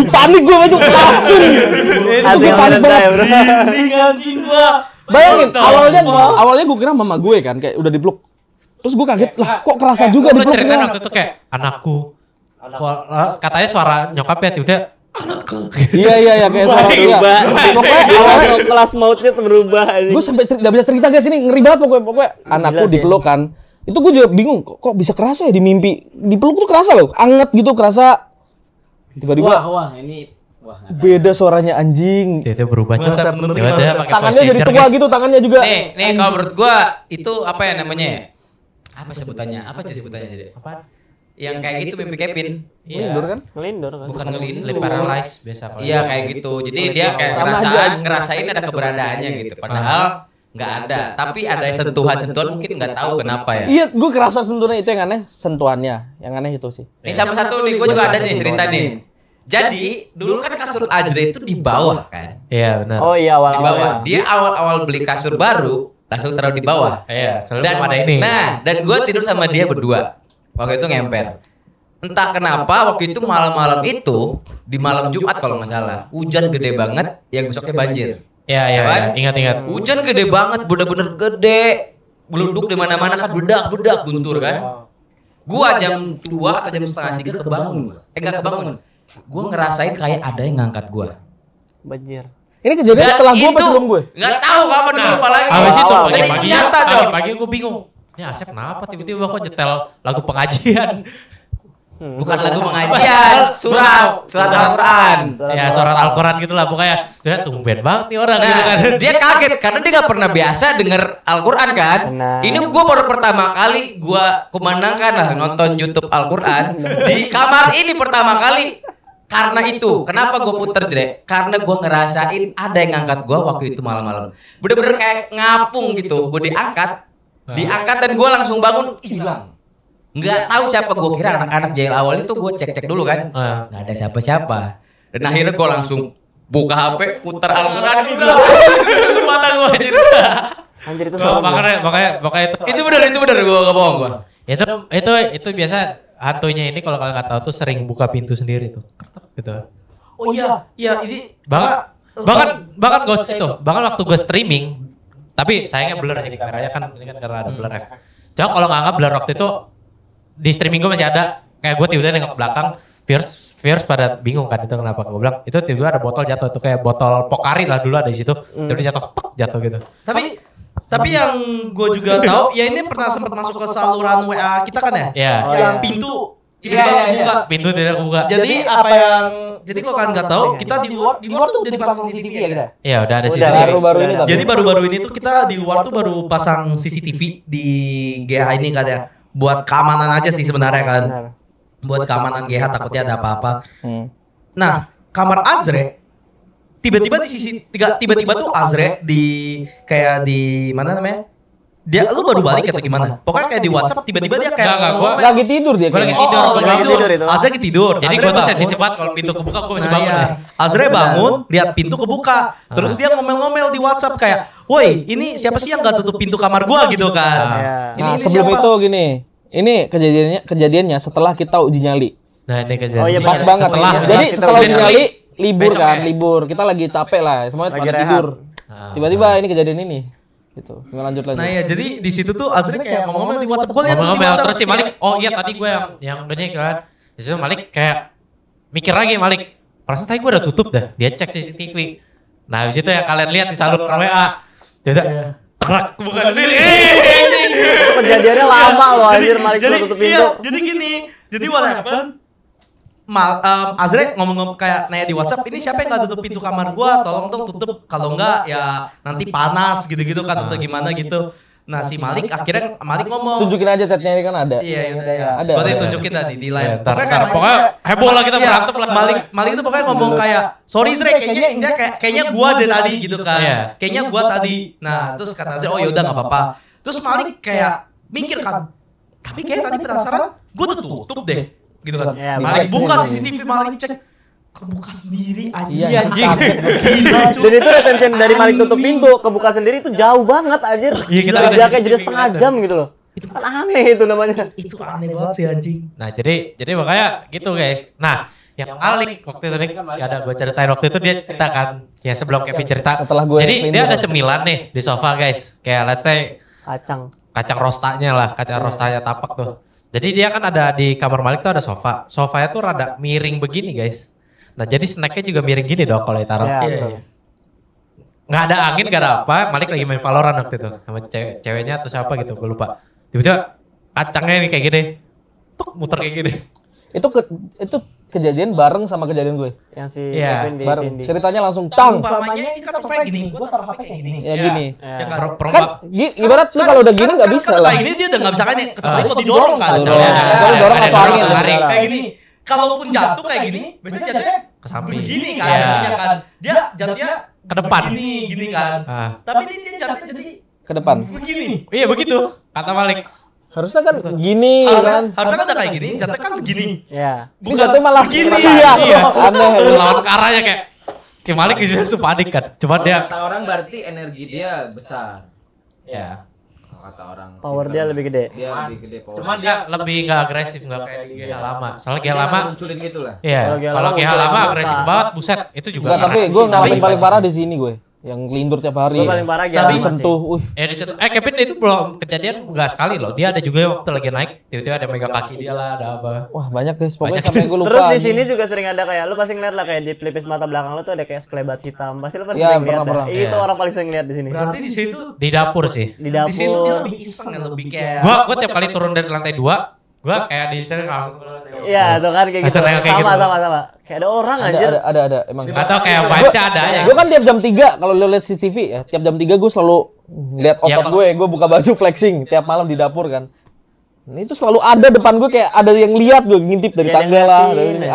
panik gue itu langsung itu gue panik banget bayangin awalnya awalnya gue kira mama gue kan kayak udah dipeluk terus gue kaget lah kok kerasa eh, juga eh, dipeluk kan anakku Nah, eh, katanya suara nyokap ya tiba-tiba anakku. Iya iya iya kayak suara berubah. Pokoknya kelas mautnya berubah. Gue sampai nggak bisa cerita guys ini ngeri banget pokoknya pokoknya anakku dipeluk kan. Itu gue juga bingung kok, kok bisa kerasa ya di mimpi. Dipeluk tuh kerasa loh, anget gitu kerasa. Tiba-tiba wah, wah ini Wah, beda suaranya anjing. Dia, dia berubah Menurut dia Tangannya jadi tua gitu, tangannya juga. Nih, nih kalau menurut gue itu apa ya namanya Apa sebutannya? Apa sebutannya jadi? Apa? yang, kayak, gitu mimpi gitu Kevin. Iya. Ngelindur kan? Ngelindur kan. Bukan ngelindur, sleep paralysis biasa kalau. Iya kayak gitu. gitu. Jadi dia kayak ngerasa ngerasain ada keberadaannya gitu. gitu. Padahal nggak ada, tapi ada sentuhan-sentuhan mungkin nggak tahu kenapa ya. Iya, gua kerasa sentuhannya itu yang aneh, sentuhannya, yang aneh itu sih. Ini sama satu nih, gua juga ada nih cerita nih. Jadi dulu kan, kan kasur Ajri itu di bawah kan? Iya benar. Oh iya awal, di bawah. Ya. Dia awal-awal beli kasur baru langsung taruh di bawah. Iya, dan, ada ini. Nah, dan gua tidur sama dia berdua. Waktu itu ngempet. Entah kenapa waktu itu malam-malam itu di malam Jumat kalau nggak salah hujan gede banget yang ya, besoknya banjir. Ya, ya ya, kan? ya ingat-ingat. Hujan gede banget, bener-bener gede. Beluduk di mana-mana kan bedak bedak guntur kan. Gua jam 2 atau jam setengah tiga kebangun. Eh enggak kebangun. Gua ngerasain kayak ada yang ngangkat gua. Banjir. Ini kejadian Dan setelah gue sebelum gue? Gak tahu kapan nah, lupa lagi. Abis itu pagi-pagi. Pagi-pagi gue bingung ini iya, Asep kenapa tiba-tiba kok nyetel lagu pengajian? Hmm. Bukan lagu pengajian, surat, surat Al-Quran. Ya surat Al-Quran gitu lah pokoknya. Dia tumben banget nih orang nah, kan. Dia kaget karena dia gak pernah biasa denger Al-Quran kan. Nah. Ini gue baru pertama kali gue kemenangkan lah nonton Youtube Al-Quran. Di kamar ini pertama kali karena itu, kenapa gue puter jre? Karena gue ngerasain ada yang ngangkat gue waktu itu malam-malam. Bener-bener kayak ngapung gitu. Gue diangkat, Nah, Diangkat dan gue langsung bangun hilang. Nggak tahu siapa gue kira anak-anak jail awal itu gue cek-cek dulu kan. kan. Nggak ada siapa-siapa. Dan akhirnya gue langsung buka HP, putar Al-Quran, itu Mata gue anjir. Anjir itu sama Makanya, makanya, makanya itu. Itu benar, itu benar gue nggak bohong gue. Itu, itu, itu biasa hantunya ini kalau kalian nggak tahu tuh sering buka pintu sendiri tuh. Gitu. Oh iya, oh iya, iya, iya ini. Bahkan, bahkan, bahkan gue itu, bahkan waktu gue streaming, tapi sayangnya blur sih kameranya kan, kan ini kan karena ada hmm. blur efek. effect. Cuma kalau nggak nggak blur waktu itu di streaming gue masih ada kayak gue tiba-tiba nengok belakang Fierce Fierce pada bingung kan itu kenapa gue bilang itu tiba-tiba ada botol jatuh itu kayak botol pokari lah dulu ada di situ hmm. terus jatuh pek, jatuh gitu tapi tapi yang gue juga tahu ya ini pernah sempat masuk ke saluran WA kita kan, kan ya, ya. Oh, yang iya. pintu tiba-tiba yeah, yeah, iya. pintu tidak kebuka. Jadi, jadi apa yang jadi gua kan nggak tahu kita di luar di luar tuh udah dipasang CCTV ya kita. Ya udah ada CCTV. Baru -baru ini jadi baru-baru ini tuh kita di luar tuh baru pasang CCTV di GH iya, ini iya. kan ya. Buat keamanan aja sih gitu, sebenarnya kan. Buat keamanan GH takutnya ada apa-apa. Hmm. Nah, nah, kamar Azre tiba-tiba di sisi tiba-tiba tuh Azre di kayak di mana namanya? dia, lu baru balik, kata ya, ya, gimana? Pokoknya kayak di WhatsApp tiba-tiba dia kayak enggak, gua lagi tidur dia. Gua lagi tidur, oh, lagi tidur. Azra lagi tidur. Jadi gua tuh sensitif banget kalau pintu kebuka gua masih bangun. Ya? Azra bangun, lihat pintu kebuka. Terus dia ngomel-ngomel di WhatsApp kayak, "Woi, ini siapa sih yang gak tutup pintu kamar gua gitu nah, kan?" Nah, ini, nah, sebelum itu gini. Ini kejadiannya kejadiannya setelah kita uji nyali. Nah, ini kejadiannya Oh iya, pas banget. Jadi setelah uji nyali libur kan, libur. Kita lagi capek lah, semuanya pada tidur. Tiba-tiba ini kejadian ini gitu. Nggak lanjut lanjut. Nah ya jadi di situ tuh Azri kayak ngomong-ngomong di WhatsApp gue lihat ngomong -ngomong, terus si Malik oh iya tadi gue yang yang gini kan. Di situ Malik kayak mikir lagi Malik perasaan tadi gue udah tutup dah dia cek CCTV. Nah di situ ya nah, kalian iya, lihat di salur WA. Dia iya. Terak bukan sendiri. Iya. Kejadiannya lama loh anjir Malik tutup pintu. Jadi gini, jadi what happened mal, um, Azre ngomong-ngomong kayak nanya di WhatsApp, ini siapa yang nggak tutup pintu kamar gua? Tolong dong tutup, kalau nggak ya, ya nanti panas gitu-gitu kan, kan atau gimana gitu. gitu. Nah, nah si Malik akhirnya Malik ngomong. Tunjukin aja chatnya ini kan ada. Iya, iya, ya? iya. Ada. Berarti tunjukin tadi di live Karena iya, kan pokoknya, heboh lah kita iya. berantem lah. Malik Malik itu pokoknya ngomong kayak, "Sorry Zre kayaknya enggak kayak kayaknya gua deh tadi gitu, gitu kan. kan. Iya. Kayaknya gua tadi." Nah, nah, terus kata Azre "Oh, yaudah nggak apa-apa." Terus Malik kayak mikir kan, "Tapi kayak tadi penasaran, gua tuh tutup deh." gitu kan. Ya, maling buka CCTV, malah cek kebuka sendiri aja, iya, anjing gila jadi itu retention dari Malik tutup pintu kebuka sendiri itu jauh banget anjir iya kita udah kayak jadi setengah jam gitu loh itu kan aneh itu namanya itu, itu aneh banget sih anjing nah jadi jadi makanya gitu guys nah yang Malik waktu itu nih kan ada gue ceritain waktu itu dia cerita kan, kan ya sebelum Kevin cerita jadi dia ada cemilan nih di sofa guys kayak let's say kacang kacang rostanya lah kacang iya. rostanya tapak tuh jadi dia kan ada di kamar Malik tuh ada sofa. Sofanya tuh rada miring begini guys. Nah jadi snacknya juga miring gini dong kalau ditaruh. Iya. Gak iya, iya. Nggak ada angin, gak ada apa. Malik lagi main Valorant waktu itu sama cewek, ceweknya atau siapa gitu, gue lupa. Tiba-tiba kacangnya ini kayak gini, tuk muter kayak gini. Itu ke, itu kejadian bareng sama kejadian gue. Yang si yeah. Kevin bareng. Di Ceritanya langsung tang. Umpamanya ini kan kayak gini, gue taruh HP kayak gini. Ya, yeah. gini. yeah. Yeah. Ya. Kan, kan ibarat kan, lu kalau udah gini enggak bisa kan, lah. Kayak gini dia udah enggak bisa kan. Kecuali kalau didorong kan. Kalau didorong atau angin. Kayak gini. Kalaupun jatuh kayak gini, biasanya jatuhnya ke samping. Begini kan iya. kan. Iya. Dia jatuhnya ke depan. Begini, gini kan. Ah. Tapi ini dia jatuh jadi ke depan. Begini. Iya begitu. Kata Malik. Harusnya kan gini harusnya, kan. kan- harusnya kan udah kayak gini, jatuh kan begini. Iya. Bukan jatuh malah gini. ya iya. Aneh. Lawan karanya kayak Tim Malik itu panik kan. cuma dia kata orang berarti energi dia besar. Iya. Kata orang. Power dia lebih gede. Dia lebih gede power. Cuman dia lebih enggak agresif enggak kayak dia lama. Soalnya dia lama munculin gitu lah. Iya. Kalau dia lama agresif banget, buset. Itu juga. Tapi gue ngalamin paling parah di sini gue yang lindur tiap hari. ya. paling parah Tapi sentuh. Uh. Ya di Eh Kevin itu belum kejadian enggak sekali loh. Dia ada juga waktu lagi naik tiba-tiba ada megang kaki dia lah ada apa. Wah, banyak guys pokoknya banyak. sampai gue lupa. Terus di sini juga sering ada kayak lu pasti ngeliat lah kayak di pelipis mata belakang lu tuh ada kayak sekelebat hitam. Pasti lu pernah ya, ngeliat. Pernah, ya? pernah. Itu ya. orang paling sering lihat di sini. Berarti di situ di dapur sih. Di dapur. Di situ dia lebih iseng lebih kayak. Gua gua tiap kali turun dari lantai dua, gua kayak di sini kalau Iya, tuh kan kayak gitu. Kayak sama, gitu. sama, sama, Kayak ada orang ada, anjir. Ada, ada, ada, emang. Atau gitu. kayak baca ada ya. Gue kan tiap jam 3 kalau lihat CCTV ya, tiap jam 3 ya, gue selalu lihat otot ya, gue, gue buka baju flexing tiap malam di dapur kan. Nah, Ini tuh selalu ada depan gue kayak ada yang lihat gue ngintip dari tangga lah,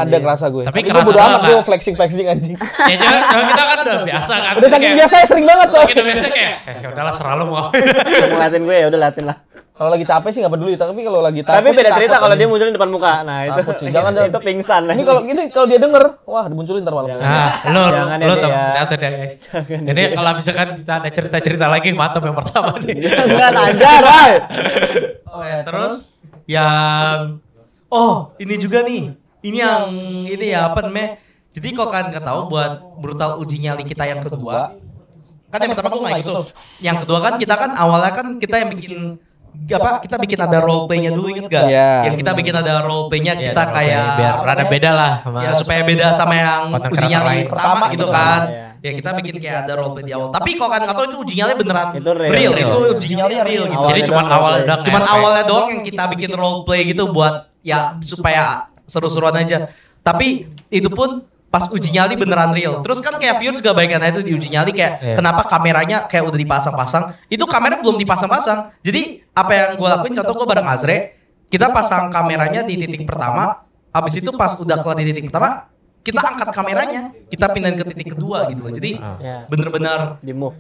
ada kerasa gue. Tapi, Tapi kerasa gue udah amat gue flexing flexing anjing. ya jangan, kita kan udah biasa kan. Udah saking biasa ya sering banget soalnya. Udah biasa kayak, eh, ya udahlah seralu mau. Mau gue ya udah latin lah. Kalau lagi capek sih nggak peduli, tapi kalau lagi takut. Tapi beda cerita kalau dia munculin depan muka. Nah, itu takut sih. Jangan itu pingsan. Ini kalau gitu kalau dia denger, wah munculin ntar malam. Nah, lu ya, lu tuh daftar deh Jadi kalau misalkan kita ada cerita-cerita lagi matem yang pertama nih. Enggak ada, Roy. terus yang oh, ini juga nih. Ini yang ini ya apa namanya? Jadi kok kan nggak tahu buat brutal uji nyali kita yang kedua. Kan yang kan pertama gue nggak ikut Yang kedua kan kita kan awalnya kan kita yang bikin gak apa iya, kita bikin ada role playnya dulu inget gak? Ya, Yang kita bikin ada role playnya ya, kita kayak biar rada beda lah ya, supaya beda sama yang ujinya yang pertama gitu, gitu kan. Ya, ya. ya kita bikin kayak ada role play di awal. Tapi kalau kan tahu itu uji nyali beneran itu real, real. itu uji nyali real gitu. Jadi cuma awal cuma Cuman awalnya gitu. doang yang kita bikin role play gitu buat ya iya, supaya seru-seruan aja. Tapi itu pun pas uji nyali beneran real. Terus kan kayak viewers gak baik kan itu di uji nyali iya. kayak yeah. kenapa kameranya kayak udah dipasang-pasang. Itu kamera belum dipasang-pasang. Jadi apa yang gue lakuin contoh gue bareng Azre, kita pasang kameranya di titik pertama, habis itu pas udah kelar di titik pertama, kita angkat kameranya, kita pindahin ke titik kedua gitu loh. Gitu. Jadi iya. Iya. bener-bener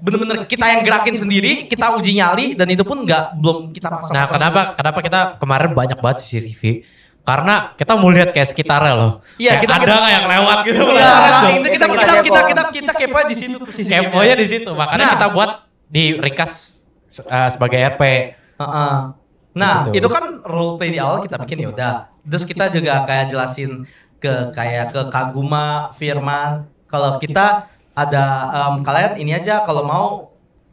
bener-bener kita yang gerakin sendiri, kita uji nyali dan itu pun nggak belum kita pasang. Nah, kenapa kenapa kita kemarin banyak banget sih review karena kita mau lihat kayak sekitarnya loh. Iya, kita ada yang lewat gitu. Iya, iya kita kita kita kita kita kita kepo di situ kepo ya di situ. Makanya nah. kita buat di Rikas eh, sebagai RP. Nah, gitu. itu kan role play di awal kita bikin ya udah. Terus kita juga kayak jelasin ke kayak ke Kaguma, Firman, kalau kita ada um, kalian ini aja kalau mau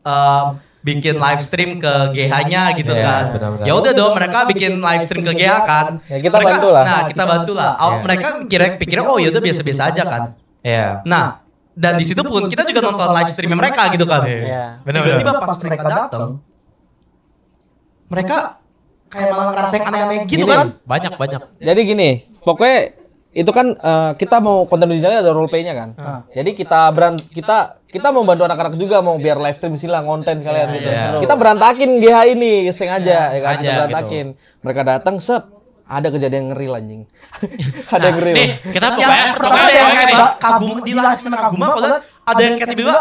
um, bikin live stream ke GH-nya gitu yeah, kan. Ya udah dong mereka bikin live stream ke GH kan. kan. Ya, kita mereka, bantulah. Nah, kita bantulah. Oh, iya. mereka kira pikirnya oh ya oh, udah ya biasa-biasa aja kan. kan. Ya. Yeah. Nah, nah dan di situ pun kita juga nonton live stream mereka gitu kan. Yeah. Iya. Tiba-tiba pas mereka datang mereka kayak malah ngerasain aneh-aneh gitu gini, kan. Banyak banyak. Jadi gini, pokoknya itu kan uh, kita mau konten digitalnya ada role play-nya kan. Uh. Jadi kita berant kita kita mau bantu anak-anak juga mau biar live stream sila konten sekalian yeah, gitu. Yeah. Iya. Kita berantakin GH ini sengaja yeah, ya kan sengaja, kita gitu. berantakin. Gitu. Mereka datang set ada kejadian ngeri anjing. ada nah, yang ngeri. Nih, kita pokoknya yang pertama ada yang kayak kagum dilas sama kagum apa ada yang kayak tiba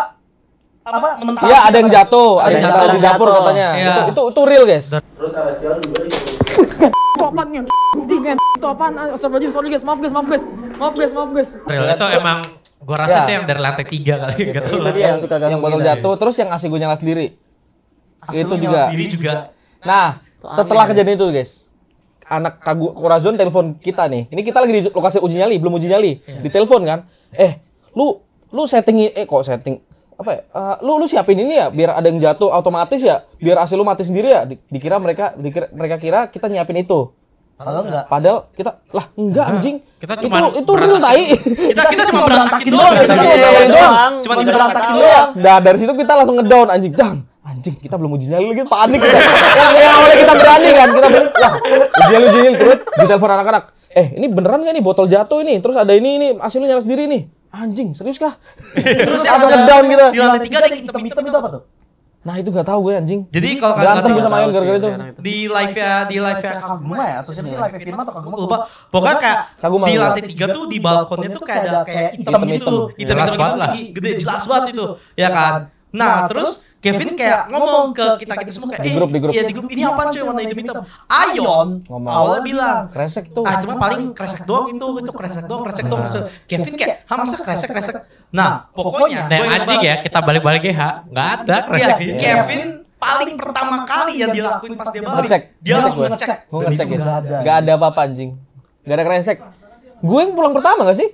apa mentah. Iya, ada yang jatuh, ada yang jatuh di dapur katanya. Iya. Itu itu real, guys. Terus ada juga Gak apaan nih? Ini itu Astagfirullahaladzim, sorry guys, maaf guys, maaf guys. Maaf guys, maaf guys. Real itu emang gue rasa itu ya. yang dari lantai tiga kali. Iya, gitu. Itu dia yang suka Yang bakal jatuh, terus yang ngasih gue nyala sendiri. itu juga. Sendiri juga. Nah, setelah ya. kejadian itu guys, anak Kagu Kurazon telepon kita nih. Ini kita lagi di lokasi uji nyali, belum uji nyali. Yeah. telepon kan? Eh, lu lu setting eh kok setting apa ya, uh, lu lu siapin ini ya biar ada yang jatuh otomatis ya biar asli lu mati sendiri ya dikira mereka dikira, mereka kira kita nyiapin itu padahal enggak padahal kita lah enggak anjing kita cuma itu, itu real tai kita kita cuma berantakin doang kita doang cuma berantakin doang nah dari situ kita langsung ngedown anjing dang anjing kita belum uji nyali lagi panik kita. yang, yang awalnya kita berani kan kita berani lah uji nyali uji terus di telepon anak-anak eh ini beneran gak nih botol jatuh ini terus ada ini ini hasilnya nyala sendiri nih anjing serius kah? Iya. Terus yang gitu. iya, ada down kita. Di lantai tiga ada hitam hitam itu apa tuh? Nah itu gak tau gue anjing. Jadi kalau kalian nggak tahu sama yang gara-gara iya, itu. Di live ya, di live ya Kaguma ya atau siapa sih live ya Firma atau Kaguma? Lupa. Pokoknya kayak di lantai tiga tuh di balkonnya tuh kayak ada kayak hitam gitu, hitam gitu. hitam gitu gede jelas banget gitu. itu, ya kan? Nah, nah terus Kevin, kayak ngomong ke kita kita gitu. Gitu. semua kayak di eh, grup di grup ya di grup ini iya, apa cuy warna hitam hitam Ayon ngomong awalnya bilang kresek tuh ah cuma paling kresek doang itu itu kresek doang kresek doang nah. Kevin kayak ha ah, masa kresek kresek nah, nah pokoknya nah anjing ya kita balik balik ya nggak ada iya, kresek ya. Kevin paling pertama kali yang dilakuin pas dia balik ngecek. dia langsung ngecek gue nggak ada apa-apa anjing nggak ada kresek gue yang pulang pertama gak sih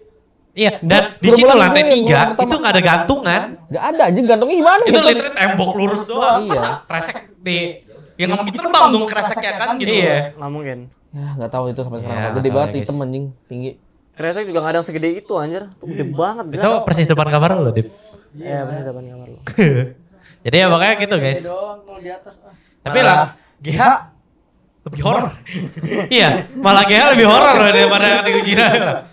Iya, iya, dan di situ lantai tiga itu nggak ada kan? gantungan. Nggak ada, aja gantungnya gimana? Itu gitu? tembok lurus doang. Iya. Masa kresek di yang nggak mungkin terbang dong kreseknya kan, kan gitu. gitu. Iya, nggak mungkin. Ya nggak tahu itu sampai sekarang. Ya, gede banget ya, hitam anjing, tinggi. Kresek juga kadang segede itu anjir. Tuh gede iya. banget. Itu persis depan kamar lo, Dip. Iya, persis depan kamar lo. Jadi ya makanya gitu, guys. Ah. Tapi lah, GH lebih horor. Iya, malah GH lebih horor daripada Ujina.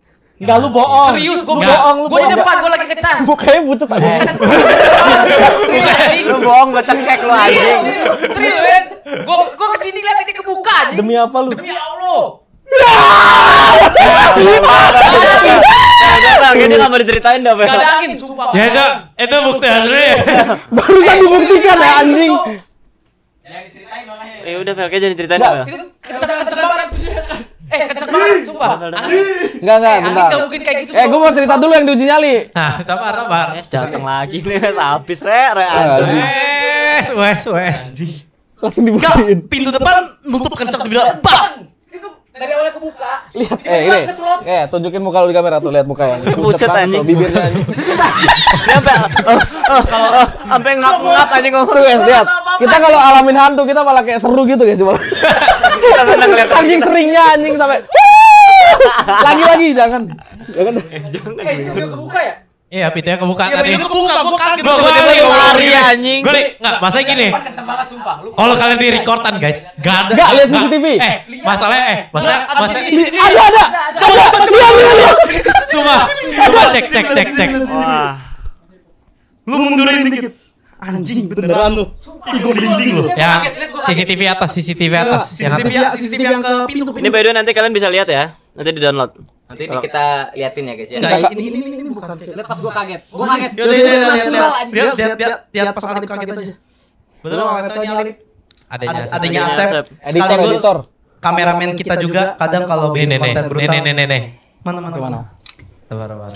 Enggak lu bohong. Serius gua bohong lu. Gua di depan gua lagi kecas. gue kayak butuh Bukan. Lu bohong gua cengkek lu iya. anjing. Serius kan? Gua gua kesini lihat ini kebuka anjing. Demi apa lu? Demi Allah. ini dia gak mau diceritain dah Gak sumpah Ya itu, itu bukti hasilnya Barusan eh, dibuktikan ya anjing Jangan ya, diceritain makanya Ya udah, kayaknya jangan diceritain Kecek-kecek kecepatan. Eh, eh, kenceng banget, sumpah. Enggak, enggak, eh, bentar. Enggak mungkin kayak eh, gitu. Eh, gue mau cerita dulu yang diuji nyali. Nah, sabar, sabar. Res datang lagi nih, habis re, re. Eh, wes, wes, wes. Langsung dibukain. Pintu depan nutup kenceng dibilang, "Bang!" Itu dari awal kebuka. Lihat, eh ini. Eh, tunjukin muka lu di kamera tuh, lihat mukanya, yang pucet anjing. Bibirnya anjing. Sampai oh, oh, oh, sampai ngap-ngap anjing ngomong. Tuh, eh, lihat. Kita kalau alamin hantu kita malah kayak seru gitu guys, malah. Kita senang lihat. Saking seringnya anjing sampai lagi-lagi jangan. Jangan. Eh, itu udah kebuka ya? Iya, pintunya kebuka. Iya, pintunya kebuka. Gue kaget. Gue tiba-tiba lari anjing. Gue enggak, masa gini. Kalau kalian di rekordan, guys, gak ada. Gak lihat CCTV. Eh, masalahnya eh, masalah, masalah. ada ada. Coba coba coba, coba. coba cek cek cek cek. Lu mundurin dikit. Anjing beneran lu. Ih, gue dinding lu. Ya, CCTV atas, iya, ya, CCTV atas. CCTV yang ke pintu. Ini by the way nanti kalian bisa lihat ya. Nanti di download. Nanti ini kita liatin ya guys ya. Nah, ini, ini, ini, ini, bukan. Lihat pas gua kaget. Gua kaget. Lihat, lihat, lihat, lihat, lihat, pas kaget kaget aja. Betul, kagetnya nyalip Adanya, adanya Asep. Sekaligus kameramen kita juga kadang kalau bikin konten brutal. Nih, nih, nih, nih. Mana, mana, mana. Sabar, sabar.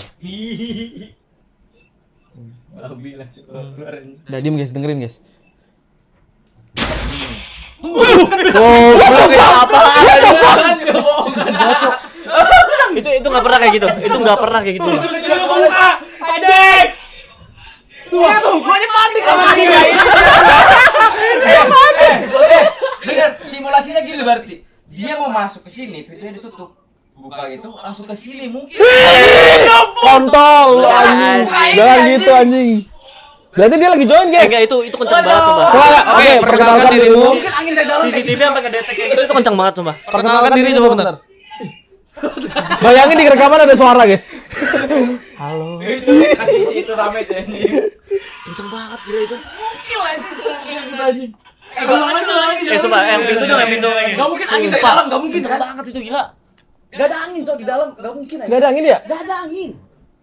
Babi langsung keluar. Udah diem guys, dengerin guys itu Itu itu pernah kayak gitu. Itu nggak pernah kayak gitu. Tuh, simulasinya gini berarti. Dia mau masuk ke sini, pintunya ditutup buka itu, langsung ke sini mungkin kontol anjing jangan gitu anjing Berarti dia lagi join, guys. Enggak, itu itu kencang oh, banget, coba. Oke, okay, Oke, perkenalkan dirimu. CCTV gitu. sampai ngedetek kayak gitu itu kencang banget, coba. Perkenalkan diri coba bentar. Bayangin di rekaman ada suara, guys. Halo. Itu kasih isi itu rame ya. kencang banget kira itu. Mungkin lah itu. Eh, eh, coba yang pintu dong, yang pintu. Enggak mungkin angin dari dalam, enggak mungkin. Kenceng kan? banget itu gila. Gak ada angin, coba di dalam, enggak mungkin. Gak ada angin ya? Gak ada angin.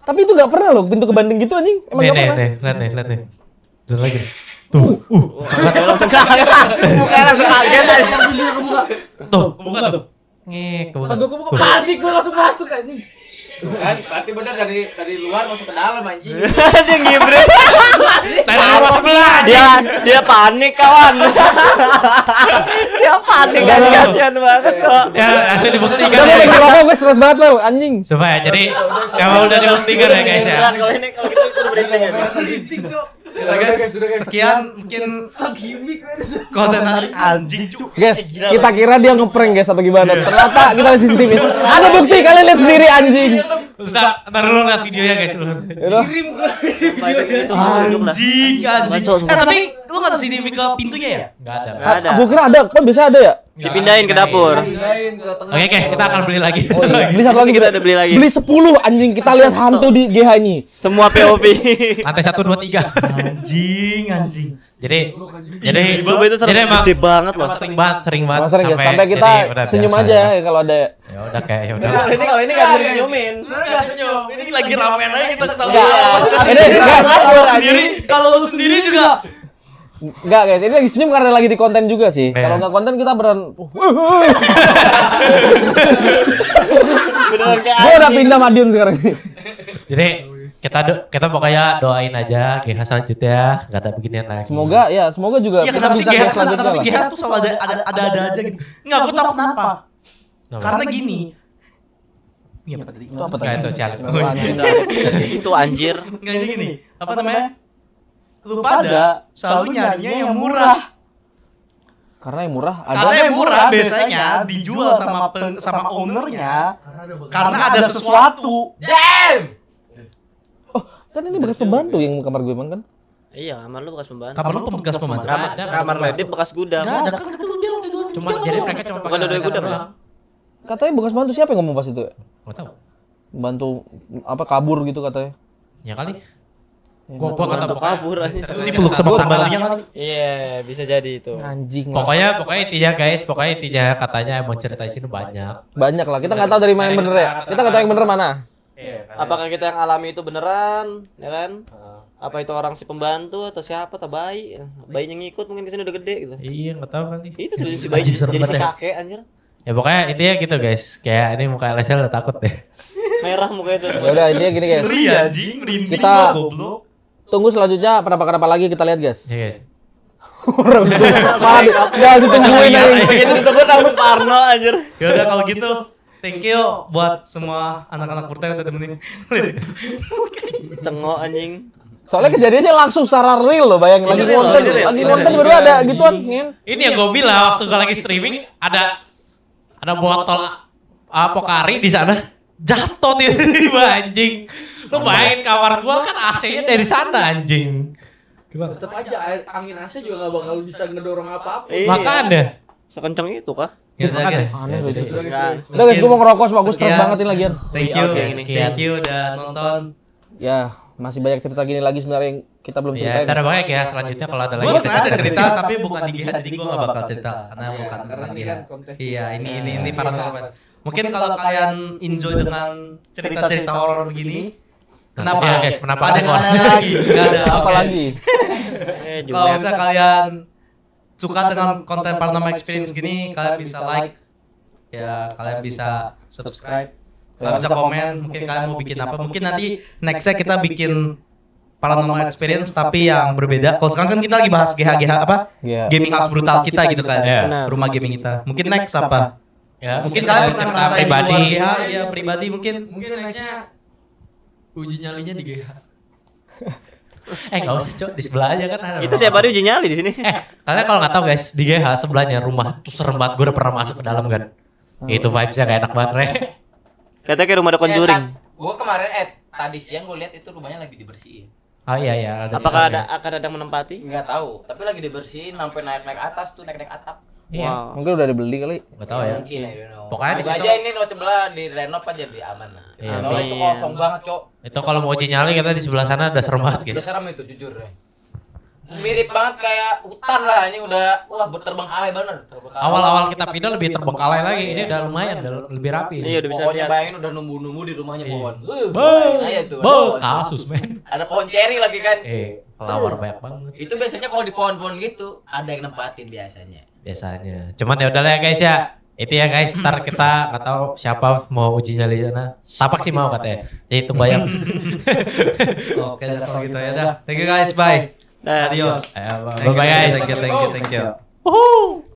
Tapi itu gak pernah loh pintu ke Bandung gitu anjing. Emang nih, gak nih, pernah. Nih, lihat nih, lihat nih. Lihat lagi. Tuh, uh, kaget langsung kaget. Buka langsung kaget anjing. Tuh, buka tuh. Nih. kebuka. Pas gua buka panik gua langsung masuk anjing kan berarti bener dari dari luar masuk ke dalam anjing dia ngibre tarik masuk belah dia dia panik kawan dia panik kan kasihan banget kok ya asli dibuktikan udah mau gue guys banget loh anjing supaya jadi kalau udah dibuktikan ya guys ya kalau ini kalau gitu berita ya ya guys, sudah guys. Sekian mungkin konten hari anjing cuk. Eh, guys, eh, kita kira dia ngeprank guys atau gimana. Iya. Ternyata kita masih CCTV. Ada bukti kalian lihat sendiri anjing. Entar lu lihat videonya guys. Kirim Anjing, anjing. Eh, tapi lu nggak CCTV ke pintunya ya? Nggak ada. Gak ada. Gue kira ada, kan biasanya ada ya? Dipindahin ke dapur. Oke guys, kita akan beli lagi. Oh, iya. Beli satu lagi kita ada beli lagi. Beli sepuluh anjing kita lihat hantu di GH ini. Semua POV. Lantai satu dua tiga. Anjing anjing. Jadi kan jadi itu sering gede banget loh. Sering banget, sering banget. Oh, sering ya? sampai, sampai kita senyum aja ya. ya kalau ada. Ya. ya udah kayak ya udah. Kalau ini kalau ini enggak senyumin. Enggak senyum. Ini lagi ramen aja kita ketawa. Ini sendiri. Kalau lu sendiri juga Enggak guys, ini lagi senyum karena lagi di konten juga sih. Yeah. Kalau nggak konten kita beran. Gue udah pindah Madiun sekarang. Jadi kita do kita mau kayak doain aja GH selanjutnya nggak ada beginian lagi. Semoga ya, semoga juga Iya kita sih GH selanjutnya. Kenapa sih GH tuh selalu ada ada ada, ada aja gitu. nggak gue takut kenapa. Karena gini, Iya, apa tadi? Itu apa tadi? Itu anjir. nggak ini gini. Apa namanya? lu pada selalu nyarinya yang murah. Karena yang murah ada Karena yang murah biasanya dijual sama pen, sama ownernya karena ada sesuatu. Damn. Oh, kan ini bekas iya, pembantu iya. yang kamar gue emang kan? Iya, kamar lu bekas pembantu. Kamar lu bekas pembantu. Kamar, kamar ledip bekas gudang. Enggak ada kan lu bilang Cuma jadi mereka cuma pakai dari gudang. Katanya bekas pembantu siapa yang ngomong pas itu? Enggak tahu. Bantu apa kabur gitu katanya. Ya kali. Iya. Gopok atau kabur aja. peluk sama tangannya kali. Iya, bisa jadi itu. Anjing. Pokoknya pokoknya intinya guys, pokoknya intinya katanya mau cerita sini banyak. Banyak lah. Kita nggak tahu dari mana yang bener ya. Kita nggak tahu yang bener mana. Iya, iya. Apakah kita yang alami itu beneran, ya kan? Apa itu orang si pembantu atau siapa atau bayi? yang ngikut mungkin di sini udah gede gitu. Iya, nggak tahu kali. Itu tuh si bayi jadi si ya. kakek anjir. Ya pokoknya intinya gitu guys. Kayak ini muka LSL udah takut deh. Merah mukanya tuh. Ya udah intinya gini guys. Ngeri anjing, merinding kita, goblok Tunggu selanjutnya penampak kenapa lagi kita lihat guys. Iya guys. Orang itu malah jangan ya, ditungguin ya. Begitu disebut nama Parno anjir. Ya udah kalau gitu Thank you buat semua anak-anak Purta yang udah temenin. Cengok anjing. Soalnya kejadiannya langsung secara real loh, bayangin lagi konten, lagi konten baru ada gituan, ngin. Ini yang gue bilang waktu gue lagi streaming ada ada botol apokari ah, di sana jatuh tiba-tiba anjing. Lu main kamar gua kan AC-nya dari kan? sana anjing. Gimana? Tetap aja angin AC juga gak bakal bisa ngedorong apa-apa. Iya. Makanya sekencang itu kah? Ya, udah guys. Aneh udah. guys, gua mau ngerokok sebab gua stres banget ini lagian. Thank iya, you, thank you udah nonton. Ya, masih banyak cerita gini lagi sebenarnya yang kita belum ya, ceritain. Ya, ntar banyak ya selanjutnya kalau ada lagi gua cerita, cerita, tapi iya, bukan di GH jadi gua gak bakal cerita karena bukan tentang Iya, ini ini ini iya, para teman-teman Mungkin kalau kalian enjoy dengan cerita-cerita horor begini, Kenapa ya guys? Kenapa ada yang lagi? Enggak ada apa lagi? Eh, Kalau bisa kalian suka dengan konten Paranormal Experience gini, kalian bisa like, ya kalian bisa subscribe, kalian bisa komen, mungkin kalian mau bikin apa? Mungkin nanti next-nya kita bikin paranormal experience tapi yang berbeda. Kalau sekarang kan kita lagi bahas GH GH apa? Yeah. Iya. Gaming house brutal kita gitu kan. Yeah. Rumah gaming kita. Mungkin next apa? Ya, mungkin kalian pernah pribadi. ya pribadi mungkin. Mungkin nextnya uji nyalinya di GH. eh nggak usah cok di sebelah aja kan ada itu tiap hari uji nyali di sini eh kalian kalau nggak tahu guys di GH sebelahnya rumah tuh serem banget gue udah pernah masuk ke dalam kan itu vibesnya kayak enak banget re katanya kayak rumah ada conjuring eh, gue kemarin eh tadi siang gue lihat itu rumahnya lagi dibersihin Oh iya iya. Ada Apakah ada akan ada yang menempati? Enggak tahu, tapi lagi dibersihin sampai naik-naik atas tuh naik-naik atap. Iya. Wow. Mungkin udah dibeli kali. Gak tahu ya. Mungkin, Pokoknya di aja ini sebelah di renov aja di aman lah. Iya. Soalnya itu kosong banget, Cok. Itu, itu kalau mau uji nyali kita di sebelah sana udah serem banget, guys. Udah serem itu jujur ya. Mirip banget kayak hutan lah ini udah wah berterbengkalai bener. Awal-awal kita pindah lebih terbengkalai lagi. Ini udah lumayan, udah lebih iya, rapi. Iya, udah bisa Pokoknya bayangin udah numbu-numbu di rumahnya iya. pohon. Iya. Eh, Beuh, kasus, men. Ada pohon ceri lagi kan. Eh, kelawar banyak banget. Itu biasanya kalau di pohon-pohon gitu ada yang nempatin biasanya biasanya. Cuman ya udahlah ya guys ya. Itu ya guys, ntar kita nggak tahu siapa mau uji nyali sana. Tapak sih mau katanya. Jadi itu bayang. Oke, kalau gitu, gitu ya, ya dah. Thank you guys, bye. Adios. Bye bye guys. Thank you, thank you, thank you. Woohoo.